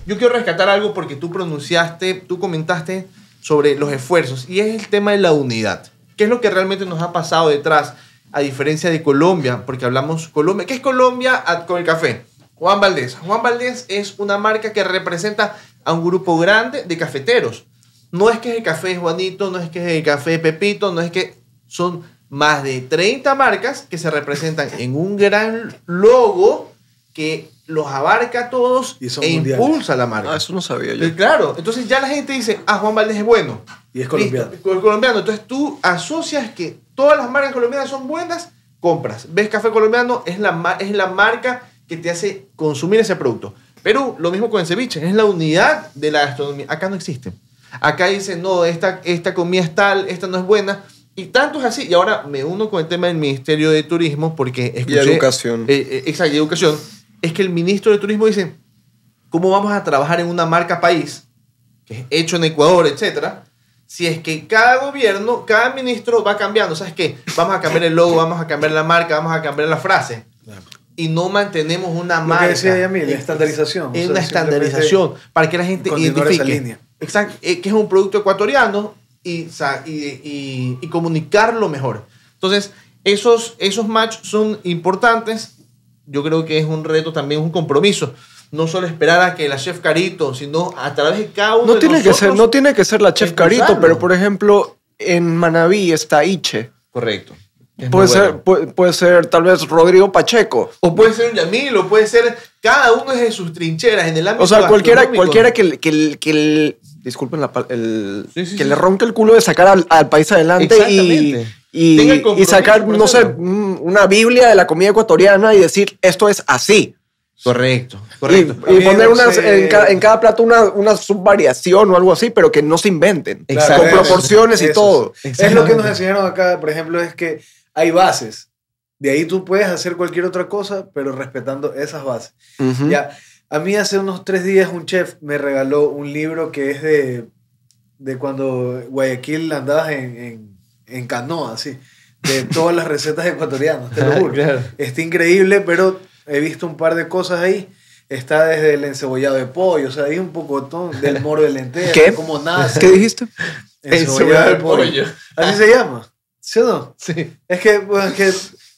Yo quiero rescatar algo porque tú pronunciaste, tú comentaste sobre los esfuerzos y es el tema de la unidad. ¿Qué es lo que realmente nos ha pasado detrás? A diferencia de Colombia, porque hablamos Colombia. ¿Qué es Colombia ah, con el café? Juan Valdés. Juan Valdés es una marca que representa a un grupo grande de cafeteros no es que es el café Juanito, no es que es el café Pepito, no es que son más de 30 marcas que se representan en un gran logo que los abarca a todos y e impulsa la marca. Ah, eso no sabía yo. claro, entonces ya la gente dice, ah, Juan Valdés es bueno. Y es colombiano. es colombiano. Entonces tú asocias que todas las marcas colombianas son buenas, compras. Ves Café Colombiano, es la, es la marca que te hace consumir ese producto. Pero lo mismo con el ceviche, es la unidad de la gastronomía. Acá no existe. Acá dicen, no, esta, esta comida es tal, esta no es buena. Y tanto es así. Y ahora me uno con el tema del Ministerio de Turismo porque escuché... Y educación. Eh, eh, exacto, y educación. Es que el ministro de Turismo dice, ¿cómo vamos a trabajar en una marca país, que es hecho en Ecuador, etcétera? Si es que cada gobierno, cada ministro va cambiando. ¿Sabes qué? Vamos a cambiar el logo, vamos a cambiar la marca, vamos a cambiar la frase. Y no mantenemos una Lo marca. Que decía Yamil, la estandarización. Es una estandarización para que la gente identifique. Esa línea. Exacto, eh, que es un producto ecuatoriano y, y, comunicarlo mejor. Entonces, esos, esos match son importantes. Yo creo que es un reto también, un compromiso no solo esperar a que la chef Carito, sino a través de cada uno no de tiene que ser No tiene que ser la chef Carito, pero por ejemplo, en Manaví está Iche. Correcto. puede ser, puede, ser tal vez Rodrigo Pacheco. O puede ser un Yamil, o puede ser. Cada uno es de sus trincheras en el ámbito. O sea, cualquiera, cualquiera que, que, disculpen el, que le ronque el culo de sacar al, país adelante y, sacar, no sé, mm, una Biblia de la comida ecuatoriana y decir esto es así. Correcto, correcto. Y, poner en, cada plato una, una, subvariación o algo así, pero que no se inventen. Exacto. con proporciones y todo. Es lo que nos enseñaron acá, por ejemplo, es que hay bases. De ahí tú puedes hacer cualquier otra cosa, pero respetando esas bases. Ya a mí hace unos tres días un chef me regaló un libro que es de, de cuando Guayaquil andabas en, en, en canoa, así, de todas las recetas ecuatorianas, te lo juro. Está increíble, pero he visto un par de cosas ahí. Está desde el encebollado de pollo, o sea, hay un pocotón del moro de lenteja, ¿Qué? como nada ¿Qué dijiste? Encebollado, de pollo. Así se llama, ¿sí o no? Sí. Es que, es que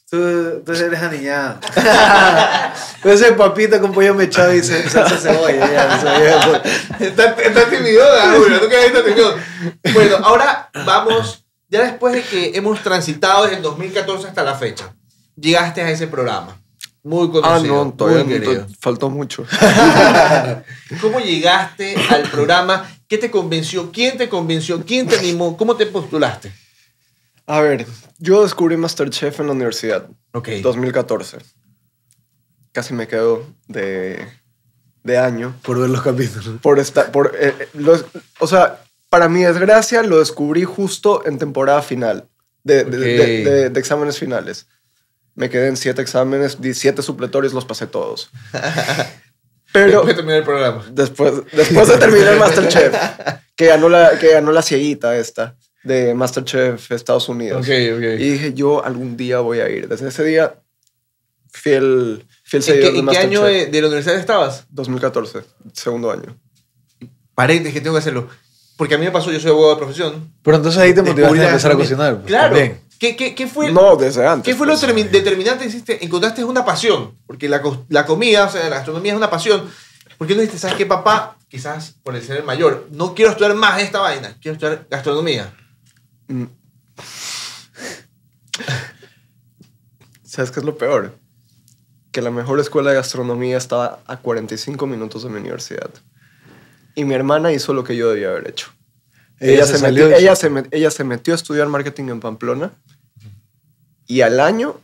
Tú, tú eres aniñado. Entonces papita con pollo mechado y se, salsa cebolla. Ya, está, está tímido Tú que Bueno, ahora vamos, ya después de que hemos transitado desde el 2014 hasta la fecha, llegaste a ese programa. Muy ah, conocido. Ah, no, todavía faltó mucho. ¿Cómo llegaste al programa? ¿Qué te convenció? ¿Quién te convenció? ¿Quién te animó? ¿Cómo te postulaste? A ver, yo descubrí Masterchef en la universidad. Ok. 2014. Casi me quedo de, de año. Por ver los capítulos. Por estar. Por, eh, eh, los, o sea, para mi desgracia, lo descubrí justo en temporada final de, de, exámenes finales. Me quedé en siete exámenes, siete supletorios, los pasé todos. Pero, después de terminar el programa. Después, de terminar Masterchef, que ganó la, que ganó la cieguita esta de Masterchef Estados Unidos. Y dije, yo algún día voy a ir. Desde ese día, fiel, fiel seguidor de ¿En qué año de, la universidad estabas? 2014, segundo año. Paréntesis que tengo que hacerlo. Porque a mí me pasó, yo soy abogado de profesión. Pero entonces ahí te motivaste a empezar a cocinar. Pues, claro. qué, ¿Qué, fue? No, desde antes. ¿Qué fue lo pues. determinante que hiciste? Encontraste una pasión, porque la, la, comida, o sea, la gastronomía es una pasión. ¿Por qué no dijiste, sabes qué, papá? Quizás por el ser el mayor, no quiero estudiar más esta vaina, quiero estudiar gastronomía. Mm. ¿Sabes qué es lo peor? Que la mejor escuela de gastronomía estaba a 45 minutos de mi universidad. Y mi hermana hizo lo que yo debía haber hecho. Ella, se, metió, ella metió a estudiar marketing en Pamplona y al año,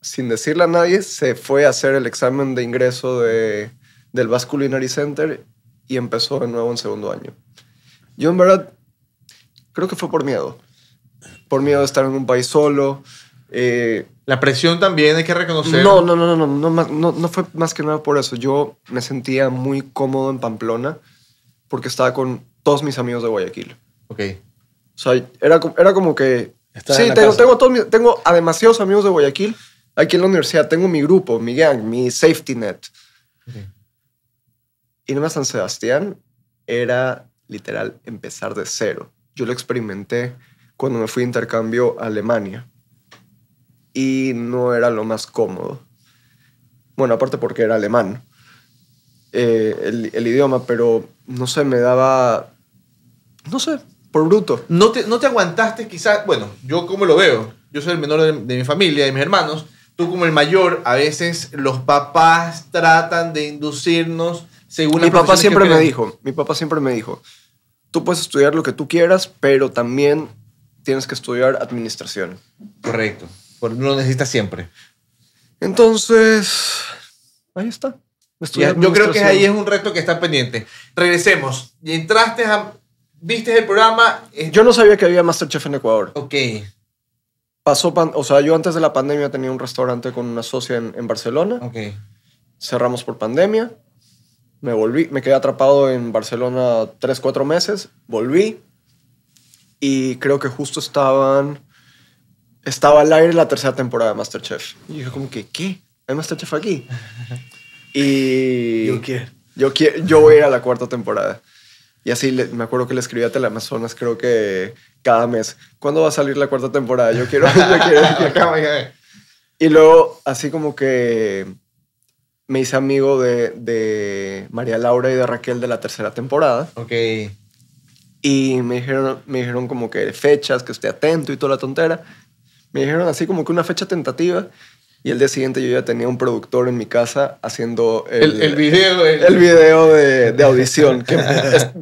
sin decirle a nadie, se fue a hacer el examen de ingreso de, del Basque Culinary Center y empezó de nuevo en segundo año. Yo en verdad Creo que fue por miedo. Por miedo de estar en un país solo. Eh, la presión también hay que reconocer. No, no, no, no, no, no, no, fue más que nada por eso. Yo me sentía muy cómodo en Pamplona porque estaba con todos mis amigos de Guayaquil. Ok. O sea, era, era como que... sí, tengo, tengo, tengo a demasiados amigos de Guayaquil. Aquí en la universidad tengo mi grupo, mi gang, mi safety net. Y no más San Sebastián era literal empezar de cero yo lo experimenté cuando me fui de intercambio a Alemania y no era lo más cómodo. Bueno, aparte porque era alemán eh, el, idioma, pero no sé, me daba, no sé, por bruto. No te, no te aguantaste quizás, bueno, yo como lo veo, yo soy el menor de, mi familia, de mis hermanos, tú como el mayor, a veces los papás tratan de inducirnos según... Mi papá siempre me dijo, mi papá siempre me dijo, tú puedes estudiar lo que tú quieras, pero también tienes que estudiar administración. Correcto. Lo necesitas siempre. Entonces, ahí está. yo creo que ahí es un reto que está pendiente. Regresemos. Y entraste a... Viste el programa. Eh, yo no sabía que había Masterchef en Ecuador. Ok. Pasó, o sea, yo antes de la pandemia tenía un restaurante con una socia en, en Barcelona. Ok. Cerramos por pandemia me volví, me quedé atrapado en Barcelona tres, cuatro meses, volví y creo que justo estaban, estaba al aire la tercera temporada de Masterchef. Y dije como que, ¿qué? ¿Hay Masterchef aquí? Y... Yo quiero. Yo, quiero, yo voy a ir a la cuarta temporada. Y así me acuerdo que le escribí a Amazonas creo que cada mes, ¿cuándo va a salir la cuarta temporada? Yo quiero, yo quiero. yo quiero. y luego, así como que me hice amigo de, de, María Laura y de Raquel de la tercera temporada. Ok. Y me dijeron, me dijeron como que fechas, que esté atento y toda la tontera. Me dijeron así como que una fecha tentativa. Y el día siguiente yo ya tenía un productor en mi casa haciendo el, el, video, el, video de, de, audición, que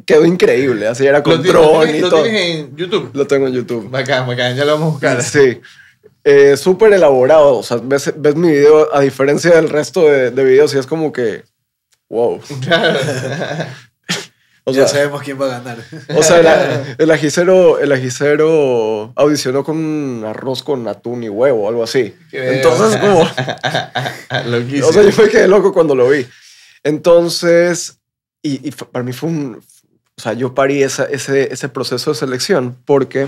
quedó increíble. Así era con ¿Lo y ¿lo todo. ¿Lo tienes en YouTube? Lo tengo en YouTube. Bacán, bacán, ya lo vamos a buscar. Sí eh, súper elaborado. O sea, ves, mi video a diferencia del resto de, de videos y es como que, wow. o sea, sabemos quién va a ganar. O sea, el, ajicero, el ajicero audicionó con arroz con atún y huevo, algo así. Entonces, como... o sea, yo me quedé loco cuando lo vi. Entonces, y, y para mí fue un... O sea, yo parí ese, ese proceso de selección porque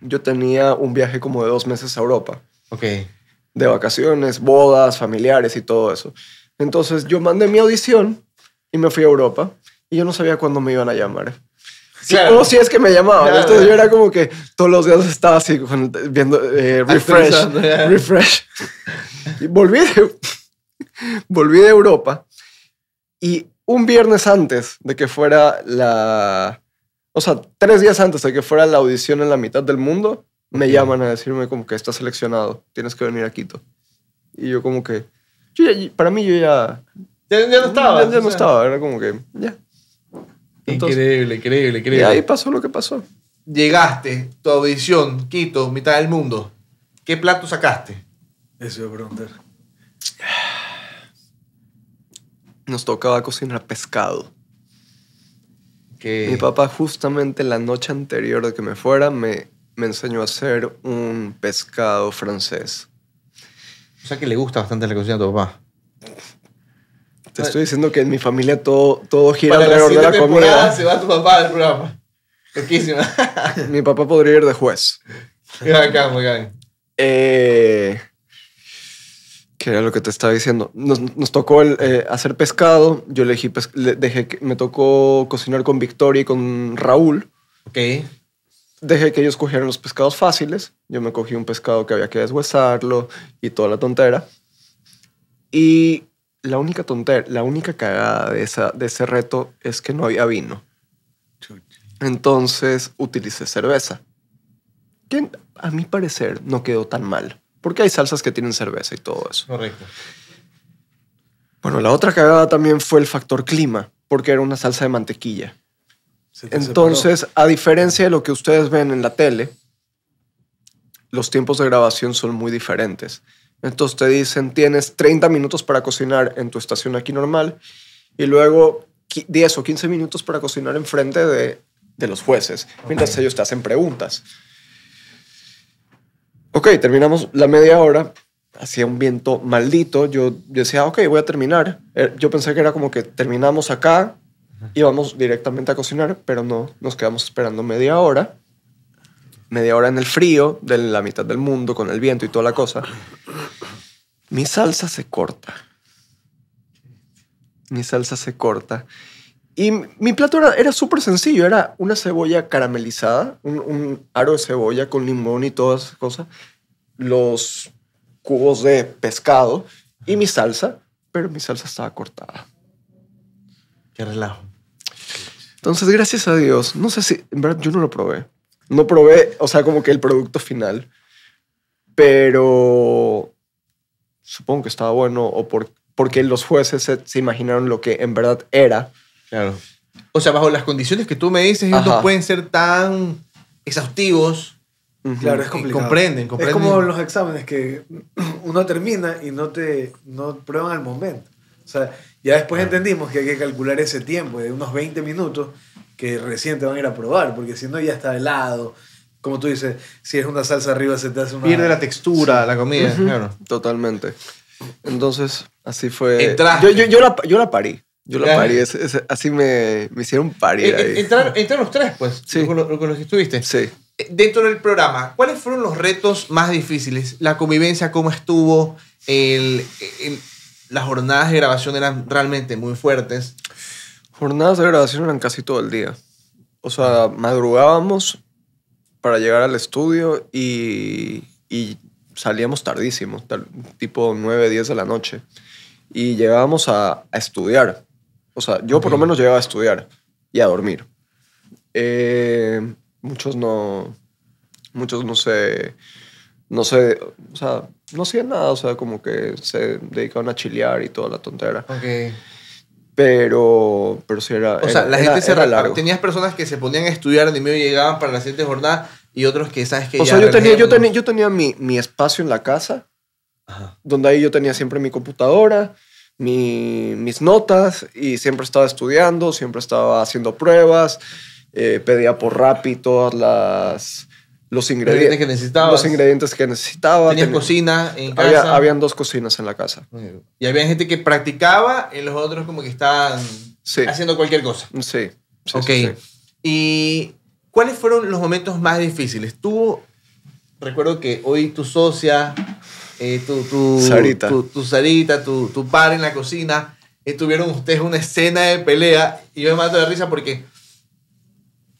yo tenía un viaje como de dos meses a Europa. Ok. De vacaciones, bodas, familiares y todo eso. Entonces yo mandé mi audición y me fui a Europa y yo no sabía cuándo me iban a llamar. Claro. Como si es que me llamaban. Entonces yo era como que todos los días estaba así viendo eh, refresh, refresh. volví volví de Europa y un viernes antes de que fuera la, o sea, tres días antes de que fuera la audición en la mitad del mundo, me llaman a decirme como que estás seleccionado, tienes que venir a Quito. Y yo como que, para mí yo ya... Ya, no estaba. Ya, no estaba, era como que, ya. increíble, increíble, increíble. Y ahí pasó lo que pasó. Llegaste, tu audición, Quito, mitad del mundo. ¿Qué plato sacaste? Eso iba a preguntar. Nos tocaba cocinar pescado. Mi papá justamente la noche anterior de que me fuera me, enseñó a hacer un pescado francés. O sea que le gusta bastante la cocina a tu papá. Te estoy diciendo que en mi familia todo, todo gira alrededor de la comida. Se va tu papá del programa. mi papá podría ir de juez. Acá, bien. Eh, que era lo que te estaba diciendo. Nos, tocó eh, hacer pescado. Yo elegí dejé me tocó cocinar con Victoria y con Raúl. Ok. Dejé que ellos cogieran los pescados fáciles. Yo me cogí un pescado que había que deshuesarlo y toda la tontera. Y la única tontera, la única cagada de, de ese reto es que no había vino. Entonces utilicé cerveza. Que a mi parecer no quedó tan mal. Porque hay salsas que tienen cerveza y todo eso. Correcto. Bueno, la otra cagada también fue el factor clima, porque era una salsa de mantequilla. Entonces, a diferencia de lo que ustedes ven en la tele, los tiempos de grabación son muy diferentes. Entonces te dicen, tienes 30 minutos para cocinar en tu estación aquí normal y luego 10 o 15 minutos para cocinar en frente de los jueces, mientras ellos te hacen preguntas. Ok, terminamos la media hora. Hacía un viento maldito. Yo decía, ok, voy a terminar. Eh, yo pensé que era como que terminamos acá, y íbamos directamente a cocinar, pero no, nos quedamos esperando media hora. Media hora en el frío de la mitad del mundo, con el viento y toda la cosa. Mi salsa se corta. Mi salsa se corta. Y mi plato era, súper sencillo, era una cebolla caramelizada, un, aro de cebolla con limón y todas esas cosas, los cubos de pescado y mi salsa, pero mi salsa estaba cortada. Qué relajo. Entonces, gracias a Dios, no sé si, en verdad yo no lo probé. No probé, o sea, como que el producto final, pero supongo que estaba bueno o porque los jueces se imaginaron lo que en verdad era Claro. O sea, bajo las condiciones que tú me dices, no pueden ser tan exhaustivos. Claro, es complicado. Comprenden, comprenden. Es como los exámenes que uno termina y no te no prueban al momento. O sea, ya después entendimos que hay que calcular ese tiempo de unos 20 minutos que recién te van a ir a probar, porque si no ya está helado. Como tú dices, si es una salsa arriba se te hace una... Pierde la textura, la comida, claro. Totalmente. Entonces, así fue. Yo, yo, la, yo la parí. Yo la parí, así me, me hicieron parir. Eh, eh, ahí. entraron, los tres, pues, con, los, que estuviste. Sí. Eh, dentro del programa, ¿cuáles fueron los retos más difíciles? La convivencia, cómo estuvo, las jornadas de grabación eran realmente muy fuertes. Jornadas de grabación eran casi todo el día. O sea, madrugábamos para llegar al estudio y, salíamos tardísimos, tipo 9, 10 de la noche. Y llegábamos a estudiar o sea, yo por lo menos llegaba a estudiar y a dormir. Eh, muchos no. Muchos no sé No sé. O sea, no hacían nada. O sea, como que se dedicaban a chilear y toda la tontera. Ok. Pero. Pero sí era. O sea, la gente se era Tenías personas que se ponían a estudiar en medio y llegaban para la siguiente jornada y otros que sabes que. O sea, yo tenía, yo tenía, yo tenía mi, mi espacio en la casa. Ajá. Donde ahí yo tenía siempre mi computadora mis notas y siempre estaba estudiando, siempre estaba haciendo pruebas, eh, pedía por Rappi todas las los ingredientes que necesitaba. Los ingredientes que cocina en casa. Había, habían dos cocinas en la casa. Y había gente que practicaba y los otros como que estaban haciendo cualquier cosa. Sí. ok. ¿Y cuáles fueron los momentos más difíciles? Tú, recuerdo que hoy tu socia eh, tu, tu, Sarita. Tu, Sarita, tu, par en la cocina, Estuvieron tuvieron ustedes una escena de pelea y yo me mato de risa porque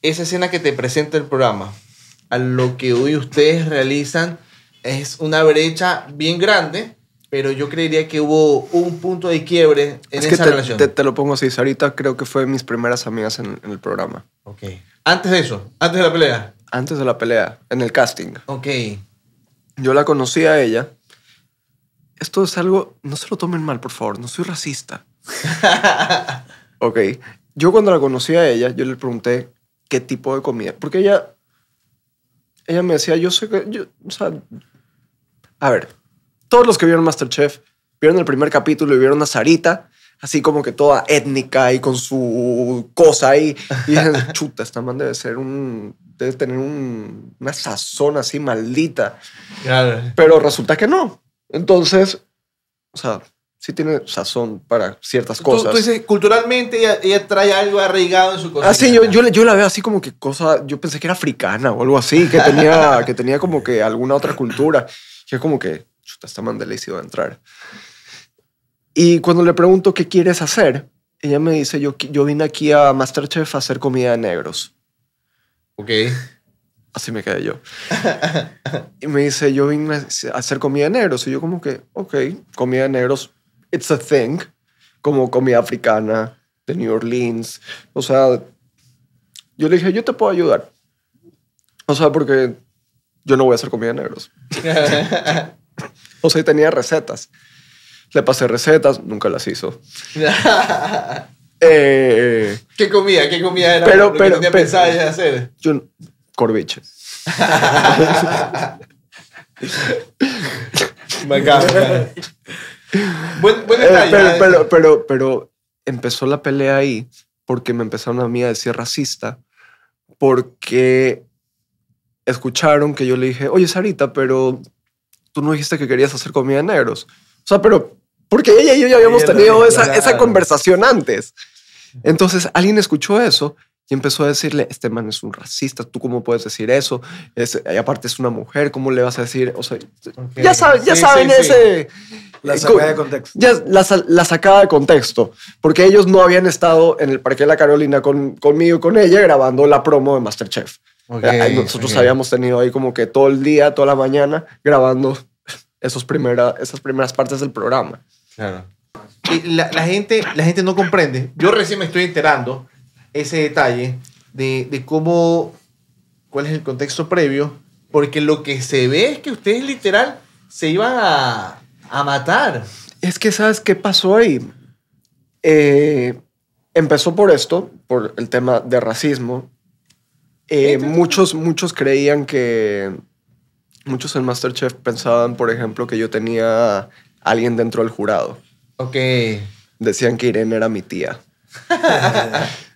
esa escena que te presenta el programa a lo que hoy ustedes realizan es una brecha bien grande, pero yo creería que hubo un punto de quiebre en esa te, relación. Te, lo pongo así, Sarita creo que fue mis primeras amigas en, en el programa. Ok. Antes de eso, antes de la pelea. Antes de la pelea, en el casting. Ok. Yo la conocí a ella esto es algo, no se lo tomen mal, por favor, no soy racista. ok, yo cuando la conocí a ella, yo le pregunté qué tipo de comida, porque ella, ella me decía, yo sé que, o sea, a ver, todos los que vieron Masterchef, vieron el primer capítulo y vieron a Sarita, así como que toda étnica y con su cosa ahí, y dicen, chuta, esta man debe ser un, debe tener una sazón así maldita. Pero resulta que no. Entonces, o sea, sí tiene sazón para ciertas cosas. Tú, culturalmente ella, trae algo arraigado en su cocina. Ah, sí, yo, yo, la veo así como que cosa, yo pensé que era africana o algo así, que tenía, que tenía como que alguna otra cultura. Que es como que, chuta, está mandela a entrar. Y cuando le pregunto qué quieres hacer, ella me dice, yo, yo vine aquí a Masterchef a hacer comida de negros. Ok. Así me quedé yo. y me dice, yo vine a hacer comida de negros. Y yo como que, ok, comida de negros, it's a thing. Como comida africana, de New Orleans. O sea, yo le dije, yo te puedo ayudar. O sea, porque yo no voy a hacer comida de negros. o sea, tenía recetas. Le pasé recetas, nunca las hizo. Eh, ¿Qué comida? ¿Qué comida era pero, pero, hacer? Corbiches. Me buen, eh, ¿eh? pero, pero, empezó la pelea ahí porque me empezaron a mí a decir racista porque escucharon que yo le dije, oye Sarita, pero tú no dijiste que querías hacer comida de negros. O sea, pero porque ella y yo ya habíamos tenido esa, esa conversación antes. Entonces alguien escuchó eso y empezó a decirle, este man es un racista, ¿tú cómo puedes decir eso? Es, y aparte es una mujer, ¿cómo le vas a decir? O sea, ya, ya saben ese... La eh, sacaba de contexto. Ya, la, la, de contexto, porque ellos no habían estado en el Parque de la Carolina con, conmigo, con ella, grabando la promo de Masterchef. Eh, nosotros habíamos tenido ahí como que todo el día, toda la mañana, grabando esos primera, esas primeras partes del programa. Y la, la gente, la gente no comprende. Yo recién me estoy enterando ese detalle de, cómo, cuál es el contexto previo, porque lo que se ve es que ustedes literal se iban a, matar. Es que sabes qué pasó ahí. Eh, empezó por esto, por el tema de racismo. Eh, muchos, muchos creían que, muchos en Masterchef pensaban, por ejemplo, que yo tenía alguien dentro del jurado. Ok. Decían que Irene era mi tía.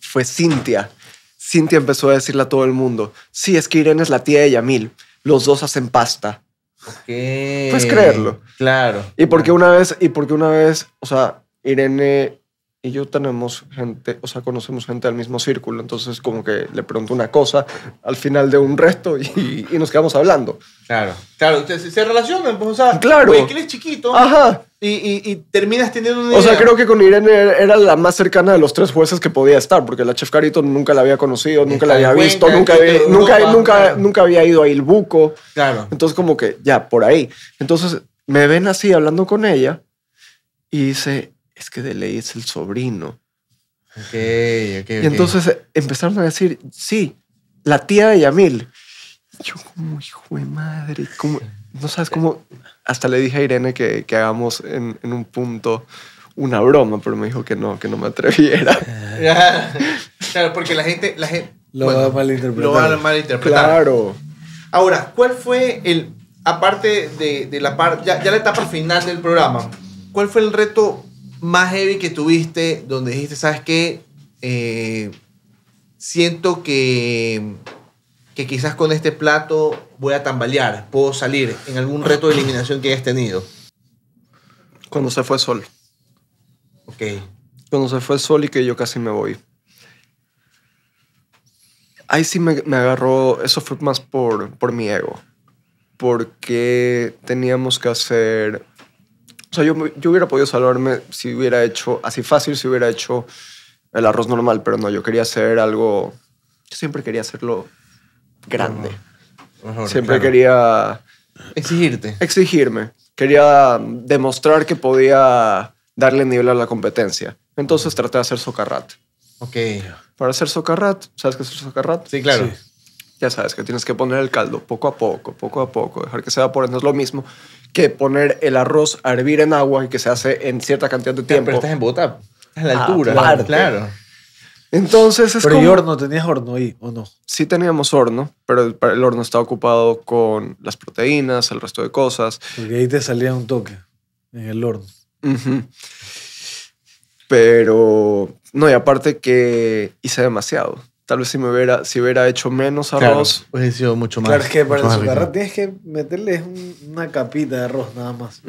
fue Cintia. Cintia empezó a decirle a todo el mundo, sí, es que Irene es la tía de Yamil, los dos hacen pasta. pues Puedes creerlo. Claro. Y porque una vez, y porque una vez, o sea, Irene y yo tenemos gente, o sea, conocemos gente del mismo círculo, entonces como que le pregunto una cosa al final de un resto y, nos quedamos hablando. Claro, claro, se, se relacionan, pues, o sea, claro. que él chiquito. Ajá. Y, terminas teniendo una O sea, creo que con Irene era la más cercana de los tres jueces que podía estar, porque la chef Carito nunca la había conocido, nunca la había visto, nunca había, eh, nunca, nunca, nunca había ido a Ilbuco. Buco. Claro. Entonces, como que ya, por ahí. Entonces, me ven así hablando con ella y dice, es que de ley es el sobrino. ok, ok. y entonces eh, empezaron a decir, sí, la tía de Yamil. Yo como hijo de madre, como no sabes eh, cómo. Hasta le dije a Irene que, hagamos en, un punto una broma, pero me dijo que no, que no me atreviera. claro, porque la gente. lo, va a malinterpretar. lo va a malinterpretar. Claro. Ahora, ¿cuál fue el. Aparte de, la parte. Ya, ya la etapa final del programa, ¿cuál fue el reto más heavy que tuviste donde dijiste, ¿sabes qué? Eh, siento que que quizás con este plato voy a tambalear, puedo salir en algún reto de eliminación que hayas tenido? Cuando se fue Sol. Ok. Cuando se fue Sol y que yo casi me voy. Ahí sí me, agarró, eso fue más por, por mi ego. Porque teníamos que hacer o sea, yo, yo, hubiera podido salvarme si hubiera hecho, así fácil, si hubiera hecho el arroz normal, pero no, yo quería hacer algo, yo siempre quería hacerlo grande. Siempre quería... Exigirte. Exigirme. Quería demostrar que podía darle nivel a la competencia. Entonces traté de hacer socarrat. Ok. Para hacer socarrat, ¿sabes qué es socarrat? Sí, claro. Ya sabes que tienes que poner el caldo poco a poco, poco a poco, dejar que se por, No es lo mismo que poner el arroz a hervir en agua y que se hace en cierta cantidad de tiempo. pero estás en Bogotá, a la ah, altura. claro. Entonces es pero como... ¿y horno? ¿Tenías horno ahí o no? Sí teníamos horno, pero el, horno estaba ocupado con las proteínas, el resto de cosas. Porque ahí te salía un toque en el horno. Pero... No, y aparte que hice demasiado. Tal vez si me hubiera, si hubiera hecho menos arroz... Claro, hubiera sido mucho más. Claro, que para el tienes que meterle una capita de arroz nada más.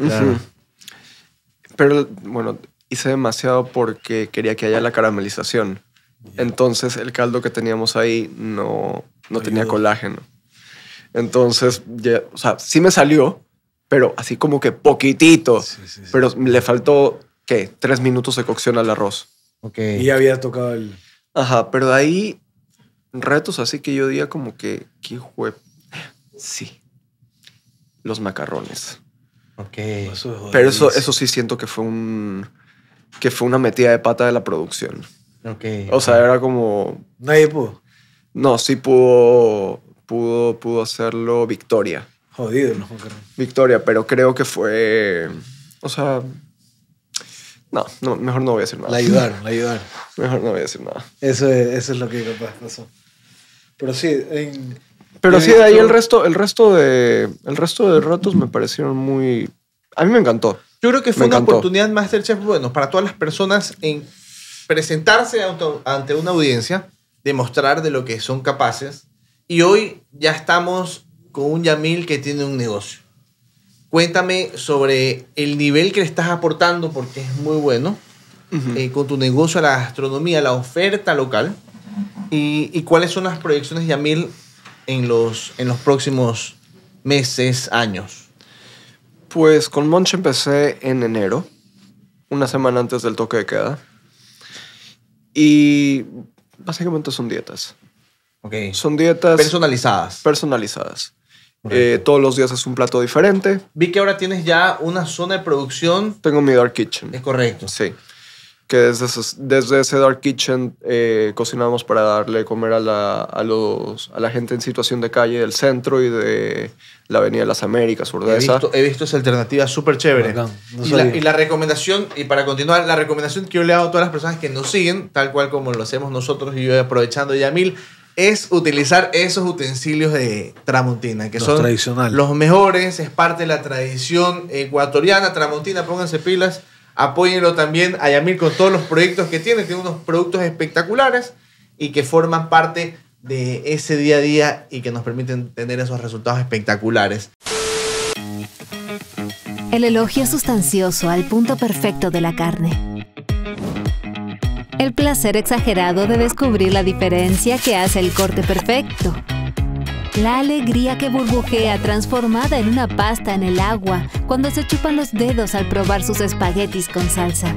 Pero, bueno, hice demasiado porque quería que haya la caramelización. Entonces el caldo que teníamos ahí no, tenía colágeno. Entonces, o sea, sí me salió, pero así como que poquitito. Pero le faltó, ¿qué? Tres minutos de cocción al arroz. Y ya había tocado el... Ajá, pero de ahí retos así que yo diga como que, ¿qué fue? Sí, los macarrones. Ok. pero eso, eso sí siento que fue un... que fue una metida de pata de la producción. Okay. O sea, era como... Nadie pudo. No, sí pudo, pudo, hacerlo Victoria. Jodido, no, Victoria, pero creo que fue... O sea... No, mejor no voy a decir nada. La ayudaron, la ayudaron. Mejor no voy a decir nada. Eso es, lo que pasó. Pero sí, pero sí, de ahí el resto, el resto de, el resto de ratos me parecieron muy, a mí me encantó. Yo creo que fue una una más oportunidad Masterchef, bueno, para todas las personas en presentarse ante una audiencia, demostrar de lo que son capaces. Y hoy ya estamos con un Yamil que tiene un negocio. Cuéntame sobre el nivel que le estás aportando, porque es muy bueno, eh, con tu negocio a la gastronomía, la oferta local, y, cuáles son las proyecciones, Yamil, en los, en los próximos meses, años. Pues con Monch empecé en enero, una semana antes del toque de queda y básicamente son dietas. Okay. Son dietas... Personalizadas. Personalizadas. Eh, todos los días es un plato diferente. Vi que ahora tienes ya una zona de producción. Tengo mi dark kitchen. Es correcto. Sí que desde, desde ese Dark Kitchen eh, cocinamos para darle comer a la, a, los, a la gente en situación de calle del centro y de la Avenida de las Américas, He visto, he visto esa alternativa súper chévere. y, la, recomendación, y para continuar, la recomendación que yo le hago a todas las personas que nos siguen, tal cual como lo hacemos nosotros y yo aprovechando Yamil, es utilizar esos utensilios de Tramontina, que son los mejores, es parte de la tradición ecuatoriana. Tramontina, pónganse pilas. Apóyenlo también a Yamil con todos los proyectos que tiene. Tiene unos productos espectaculares y que forman parte de ese día a día y que nos permiten tener esos resultados espectaculares. El elogio sustancioso al punto perfecto de la carne. El placer exagerado de descubrir la diferencia que hace el corte perfecto la alegría que burbujea transformada en una pasta en el agua cuando se chupan los dedos al probar sus espaguetis con salsa.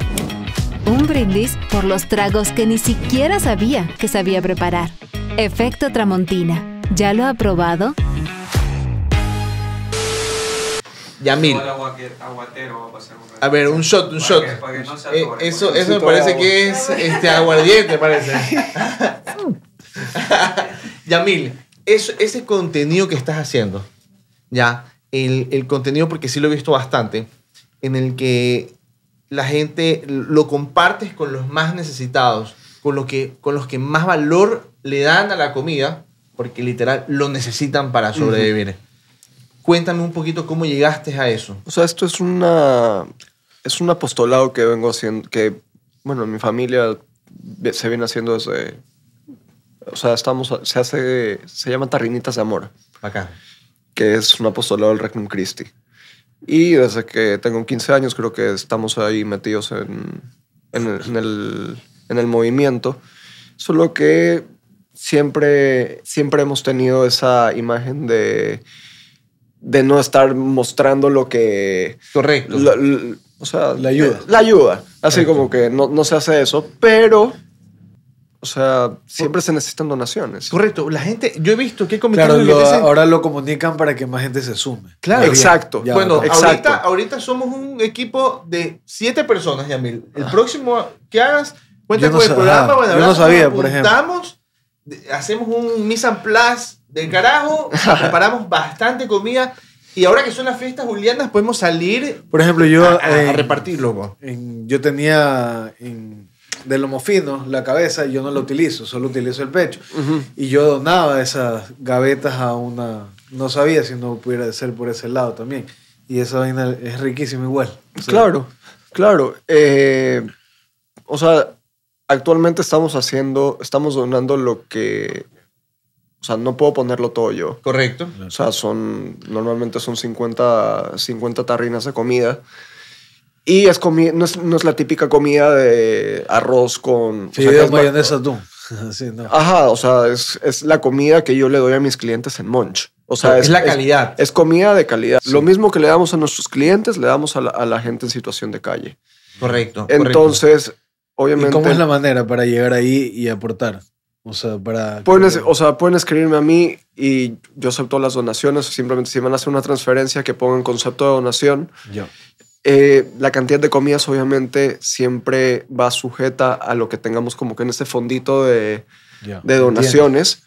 Un brindis por los tragos que ni siquiera sabía que sabía preparar. Efecto Tramontina. ¿Ya lo ha probado? Yamil. A ver, un shot, un shot. Eh, eso, eso me parece que es este, aguardiente, parece. Yamil, es, ese contenido que estás haciendo, ya, el, contenido, porque sí lo he visto bastante, en el que la gente lo compartes con los más necesitados, con, lo que, con los que más valor le dan a la comida, porque literal lo necesitan para sobrevivir. Cuéntame un poquito cómo llegaste a eso. O sea, esto es una es un apostolado que vengo haciendo, que bueno, mi familia se viene haciendo desde o sea, estamos, se hace, se llama Tarrinitas de Amor. Acá. Que es un apostolado del Regnum Christi. Y desde que tengo 15 años creo que estamos ahí metidos en, en, el, en, el, movimiento. Solo que siempre, siempre hemos tenido esa imagen de, de no estar mostrando lo que... Correcto. o sea, la ayuda. La ayuda. Así como que no, no se hace eso, pero o sea, siempre se necesitan donaciones. Correcto. La gente, yo he visto que hay ahora lo comunican para que más gente se sume. Claro. Exacto. bueno, Ahorita, somos un equipo de siete personas, Yamil. El próximo que hagas, cuenta con el programa. Bueno, yo no sabía, por ejemplo. Hacemos un mise en place del carajo, preparamos bastante comida. Y ahora que son las fiestas julianas, podemos salir. Por ejemplo, yo. A, repartir, repartirlo. yo tenía en de lomo fino, la cabeza, yo no la utilizo, solo utilizo el pecho. Y yo donaba esas gavetas a una... No sabía si no pudiera ser por ese lado también. Y esa vaina es riquísima igual. claro, claro. Eh, o sea, actualmente estamos haciendo, estamos donando lo que... O sea, no puedo ponerlo todo yo. Correcto. O sea, son, normalmente son 50, 50 tarrinas de comida. Y es no, es, la típica comida de arroz con... Sí, o mayonesa tú. Ajá, o sea, es, es, la comida que yo le doy a mis clientes en Monch. O sea, es, la calidad. Es, comida de calidad. Lo mismo que le damos a nuestros clientes, le damos a la, gente en situación de calle. Correcto. Entonces, obviamente... ¿Cómo es la manera para llegar ahí y aportar? O sea, para... Pueden, o sea, pueden escribirme a mí y yo acepto las donaciones. Simplemente si van a una transferencia que pongan concepto de donación. Yo eh, la cantidad de comidas obviamente siempre va sujeta a lo que tengamos como que en este fondito de, donaciones.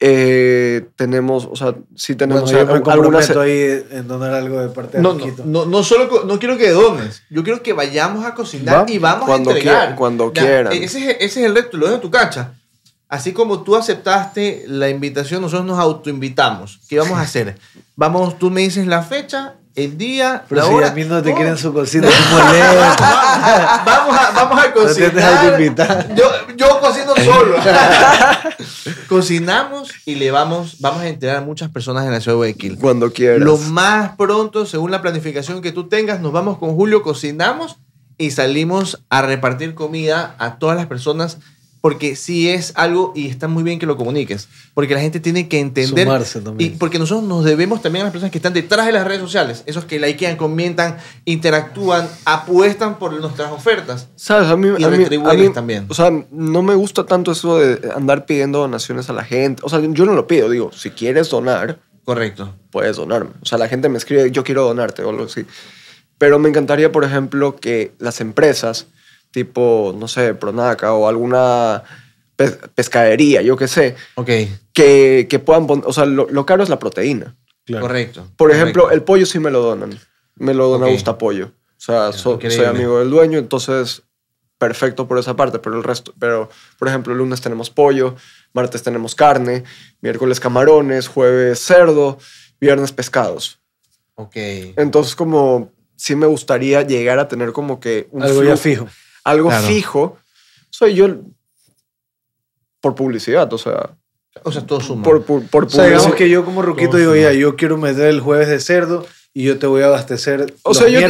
Eh, tenemos, o sea, sí tenemos o ahí en donar algo de parte de no, no, no, solo no quiero que dones, yo quiero que vayamos a cocinar y vamos a entregar. cuando quieran. E, ese es, ese es el reto, lo dejo en tu cancha así como tú aceptaste la invitación, nosotros nos autoinvitamos. ¿Qué vamos a hacer? Vamos, tú me dices la fecha, el día, Pero si a mí no te quieren su cocina, vamos, a, vamos a cocinar. yo, yo cocino solo. Cocinamos y le vamos, vamos a enterar a muchas personas en la ciudad de Guayaquil. Cuando quieras. Lo más pronto, según la planificación que tú tengas, nos vamos con Julio, cocinamos y salimos a repartir comida a todas las personas porque si es algo y está muy bien que lo comuniques, porque la gente tiene que entender Sumarse también. y porque nosotros nos debemos también a las personas que están detrás de las redes sociales, esos que likean, comentan, interactúan, apuestan por nuestras ofertas. Sabes, a mí, y a mí, también. O sea, no me gusta tanto eso de andar pidiendo donaciones a la gente, o sea, yo no lo pido, digo, si quieres donar, correcto, puedes donarme. O sea, la gente me escribe, "Yo quiero donarte" o algo así. Pero me encantaría, por ejemplo, que las empresas tipo, no sé, Pronaca o alguna pescadería, yo qué sé. Ok. Que, puedan poner, o sea, lo, caro es la proteína. Correcto. Por ejemplo, el pollo sí me lo donan. Me lo dona Gusta Pollo. O sea, soy amigo del dueño, entonces perfecto por esa parte, pero el resto, pero por ejemplo, lunes tenemos pollo, martes tenemos carne, miércoles camarones, jueves cerdo, viernes pescados. Ok. Entonces como sí me gustaría llegar a tener como que un algo fijo algo fijo. Soy yo por publicidad, o sea. O sea, todo suma. Por, que yo como Ruquito digo, ya, yo quiero meter el jueves de cerdo y yo te voy a abastecer. O sea, yo,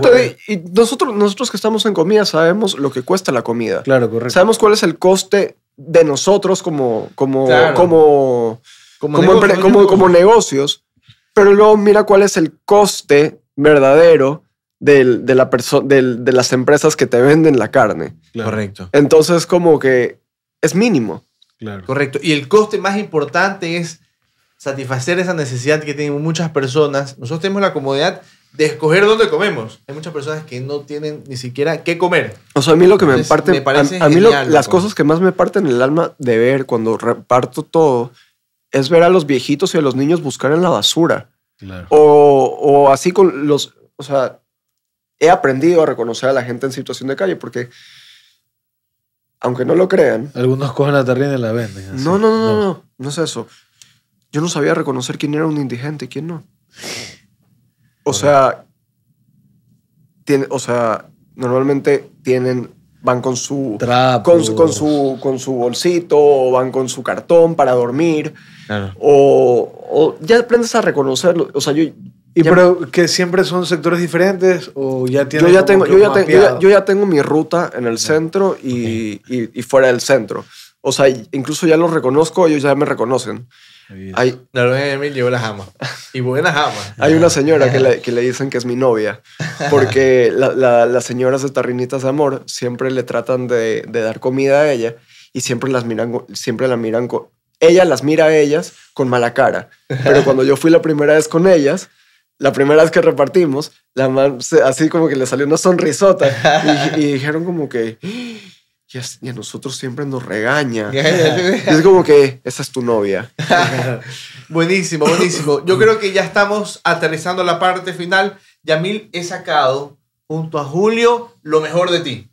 te y nosotros, nosotros que estamos en comida sabemos lo que cuesta la comida. Claro, correcto. Sabemos cuál es el coste de nosotros como, como, como, como, como, como, como negocios, pero luego mira cuál es el coste verdadero de, la de las empresas que te venden la carne. Correcto. Entonces, como que es mínimo. Claro. Correcto. Y el coste más importante es satisfacer esa necesidad que tienen muchas personas. Nosotros tenemos la comodidad de escoger dónde comemos. Hay muchas personas que no tienen ni siquiera qué comer. O sea, a mí lo que me parte, a, mí las cosas que más me parten el alma de ver cuando reparto todo es ver a los viejitos y a los niños buscar en la basura. O, o así con los, o sea, he aprendido a reconocer a la gente en situación de calle porque, aunque no lo crean... Algunos cogen la tarrina y la venden. No, no, no, no, no, es eso. Yo no sabía reconocer quién era un indigente y quién no. O sea, o sea, normalmente tienen van con su, con con su con su bolsito o van con su cartón para dormir o, o, ya aprendes a reconocerlo o sea yo ¿Y pero que siempre son sectores diferentes o ya yo ya tengo, yo ya, tengo mi ruta en el centro y, y, fuera del centro. O sea, incluso ya los reconozco, ellos ya me reconocen. la Noruega Emil yo las amo. Y buenas amas. Hay una señora que le, que le dicen que es mi novia, porque las señoras de de Amor siempre le tratan de, de, dar comida a ella y siempre las miran, siempre la miran, con, ella las mira a ellas con mala cara. Pero cuando yo fui la primera vez con ellas, la primera vez que repartimos, la así como que le salió una sonrisota y, dijeron como que ah, ya a, nosotros siempre nos regaña. y es como que esa es tu novia. buenísimo, buenísimo. Yo creo que ya estamos aterrizando la parte final. Yamil, he sacado junto a Julio lo mejor de ti.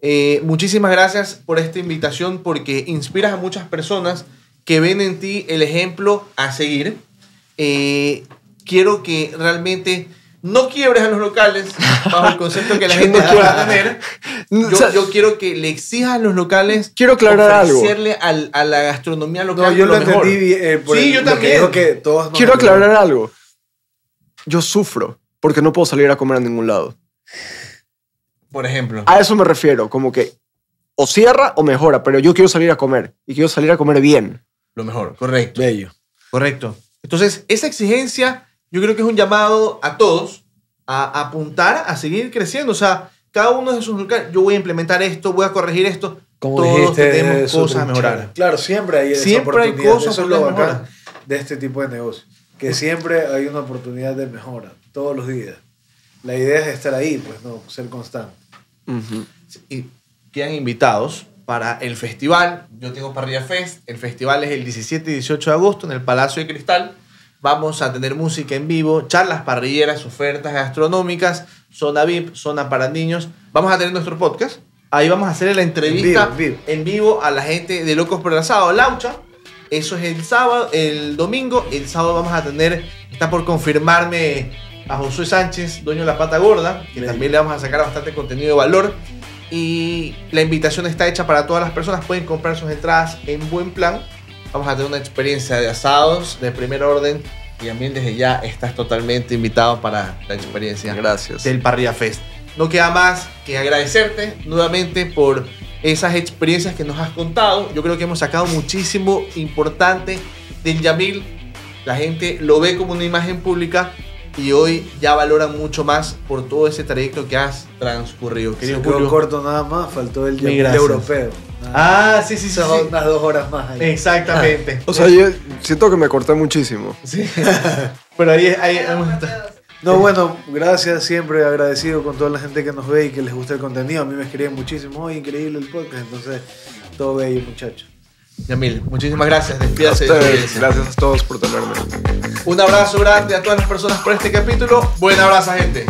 Eh, muchísimas gracias por esta invitación porque inspiras a muchas personas que ven en ti el ejemplo a seguir. Eh, quiero que realmente no quiebres a los locales bajo el concepto que la gente no va tener. Yo, quiero que le exijas a los locales. Quiero aclarar algo. Al, a la gastronomía local. No, yo lo, entendí. Eh, por sí, yo también. quiero aclarar algo. Yo sufro porque no puedo salir a comer a ningún lado. Por ejemplo. A eso me refiero, como que o cierra o mejora, pero yo quiero salir a comer y quiero salir a comer bien. Lo mejor, correcto. Bello. Correcto. Entonces, esa exigencia yo creo que es un llamado a todos a apuntar a seguir creciendo. O sea, cada uno de sus lugares, yo voy a implementar esto, voy a corregir esto. todos tenemos cosas a mejorar. Claro, siempre hay siempre hay cosas Eso es de este tipo de negocio. Que siempre hay una oportunidad de mejora, todos los días. La idea es estar ahí, pues no, ser constante. Y quedan invitados para el festival. Yo tengo Parrilla Fest. El festival es el 17 y 18 de agosto en el Palacio de Cristal. Vamos a tener música en vivo, charlas parrilleras, ofertas gastronómicas, zona VIP, zona para niños. Vamos a tener nuestro podcast. Ahí vamos a hacer la entrevista en vivo, a la gente de Locos por el Asado. Laucha, eso es el sábado, el domingo. El sábado vamos a tener, está por confirmarme a Josué Sánchez, dueño de la pata gorda, que también le vamos a sacar bastante contenido de valor. Y la invitación está hecha para todas las personas. Pueden comprar sus entradas en buen plan. Vamos a tener una experiencia de asados de primer orden. Y también desde ya estás totalmente invitado para la experiencia Gracias. del Parrilla Fest. No queda más que agradecerte nuevamente por esas experiencias que nos has contado. Yo creo que hemos sacado muchísimo importante del Yamil. La gente lo ve como una imagen pública y hoy ya valora mucho más por todo ese trayecto que has transcurrido. Se corto nada más, faltó el Yamil europeo. Ah, ah, sí, sí, Son unas dos horas más Exactamente. o sea, yo siento que me corté muchísimo. Sí. Pero ahí, ahí No, bueno, gracias siempre, agradecido con toda la gente que nos ve y que les gusta el contenido. A mí me escriben muchísimo, increíble el podcast, entonces todo bello, muchachos. Yamil, muchísimas gracias, despídase. gracias a todos por tenerme. Un abrazo grande a todas las personas por este capítulo. Buen abrazo, gente.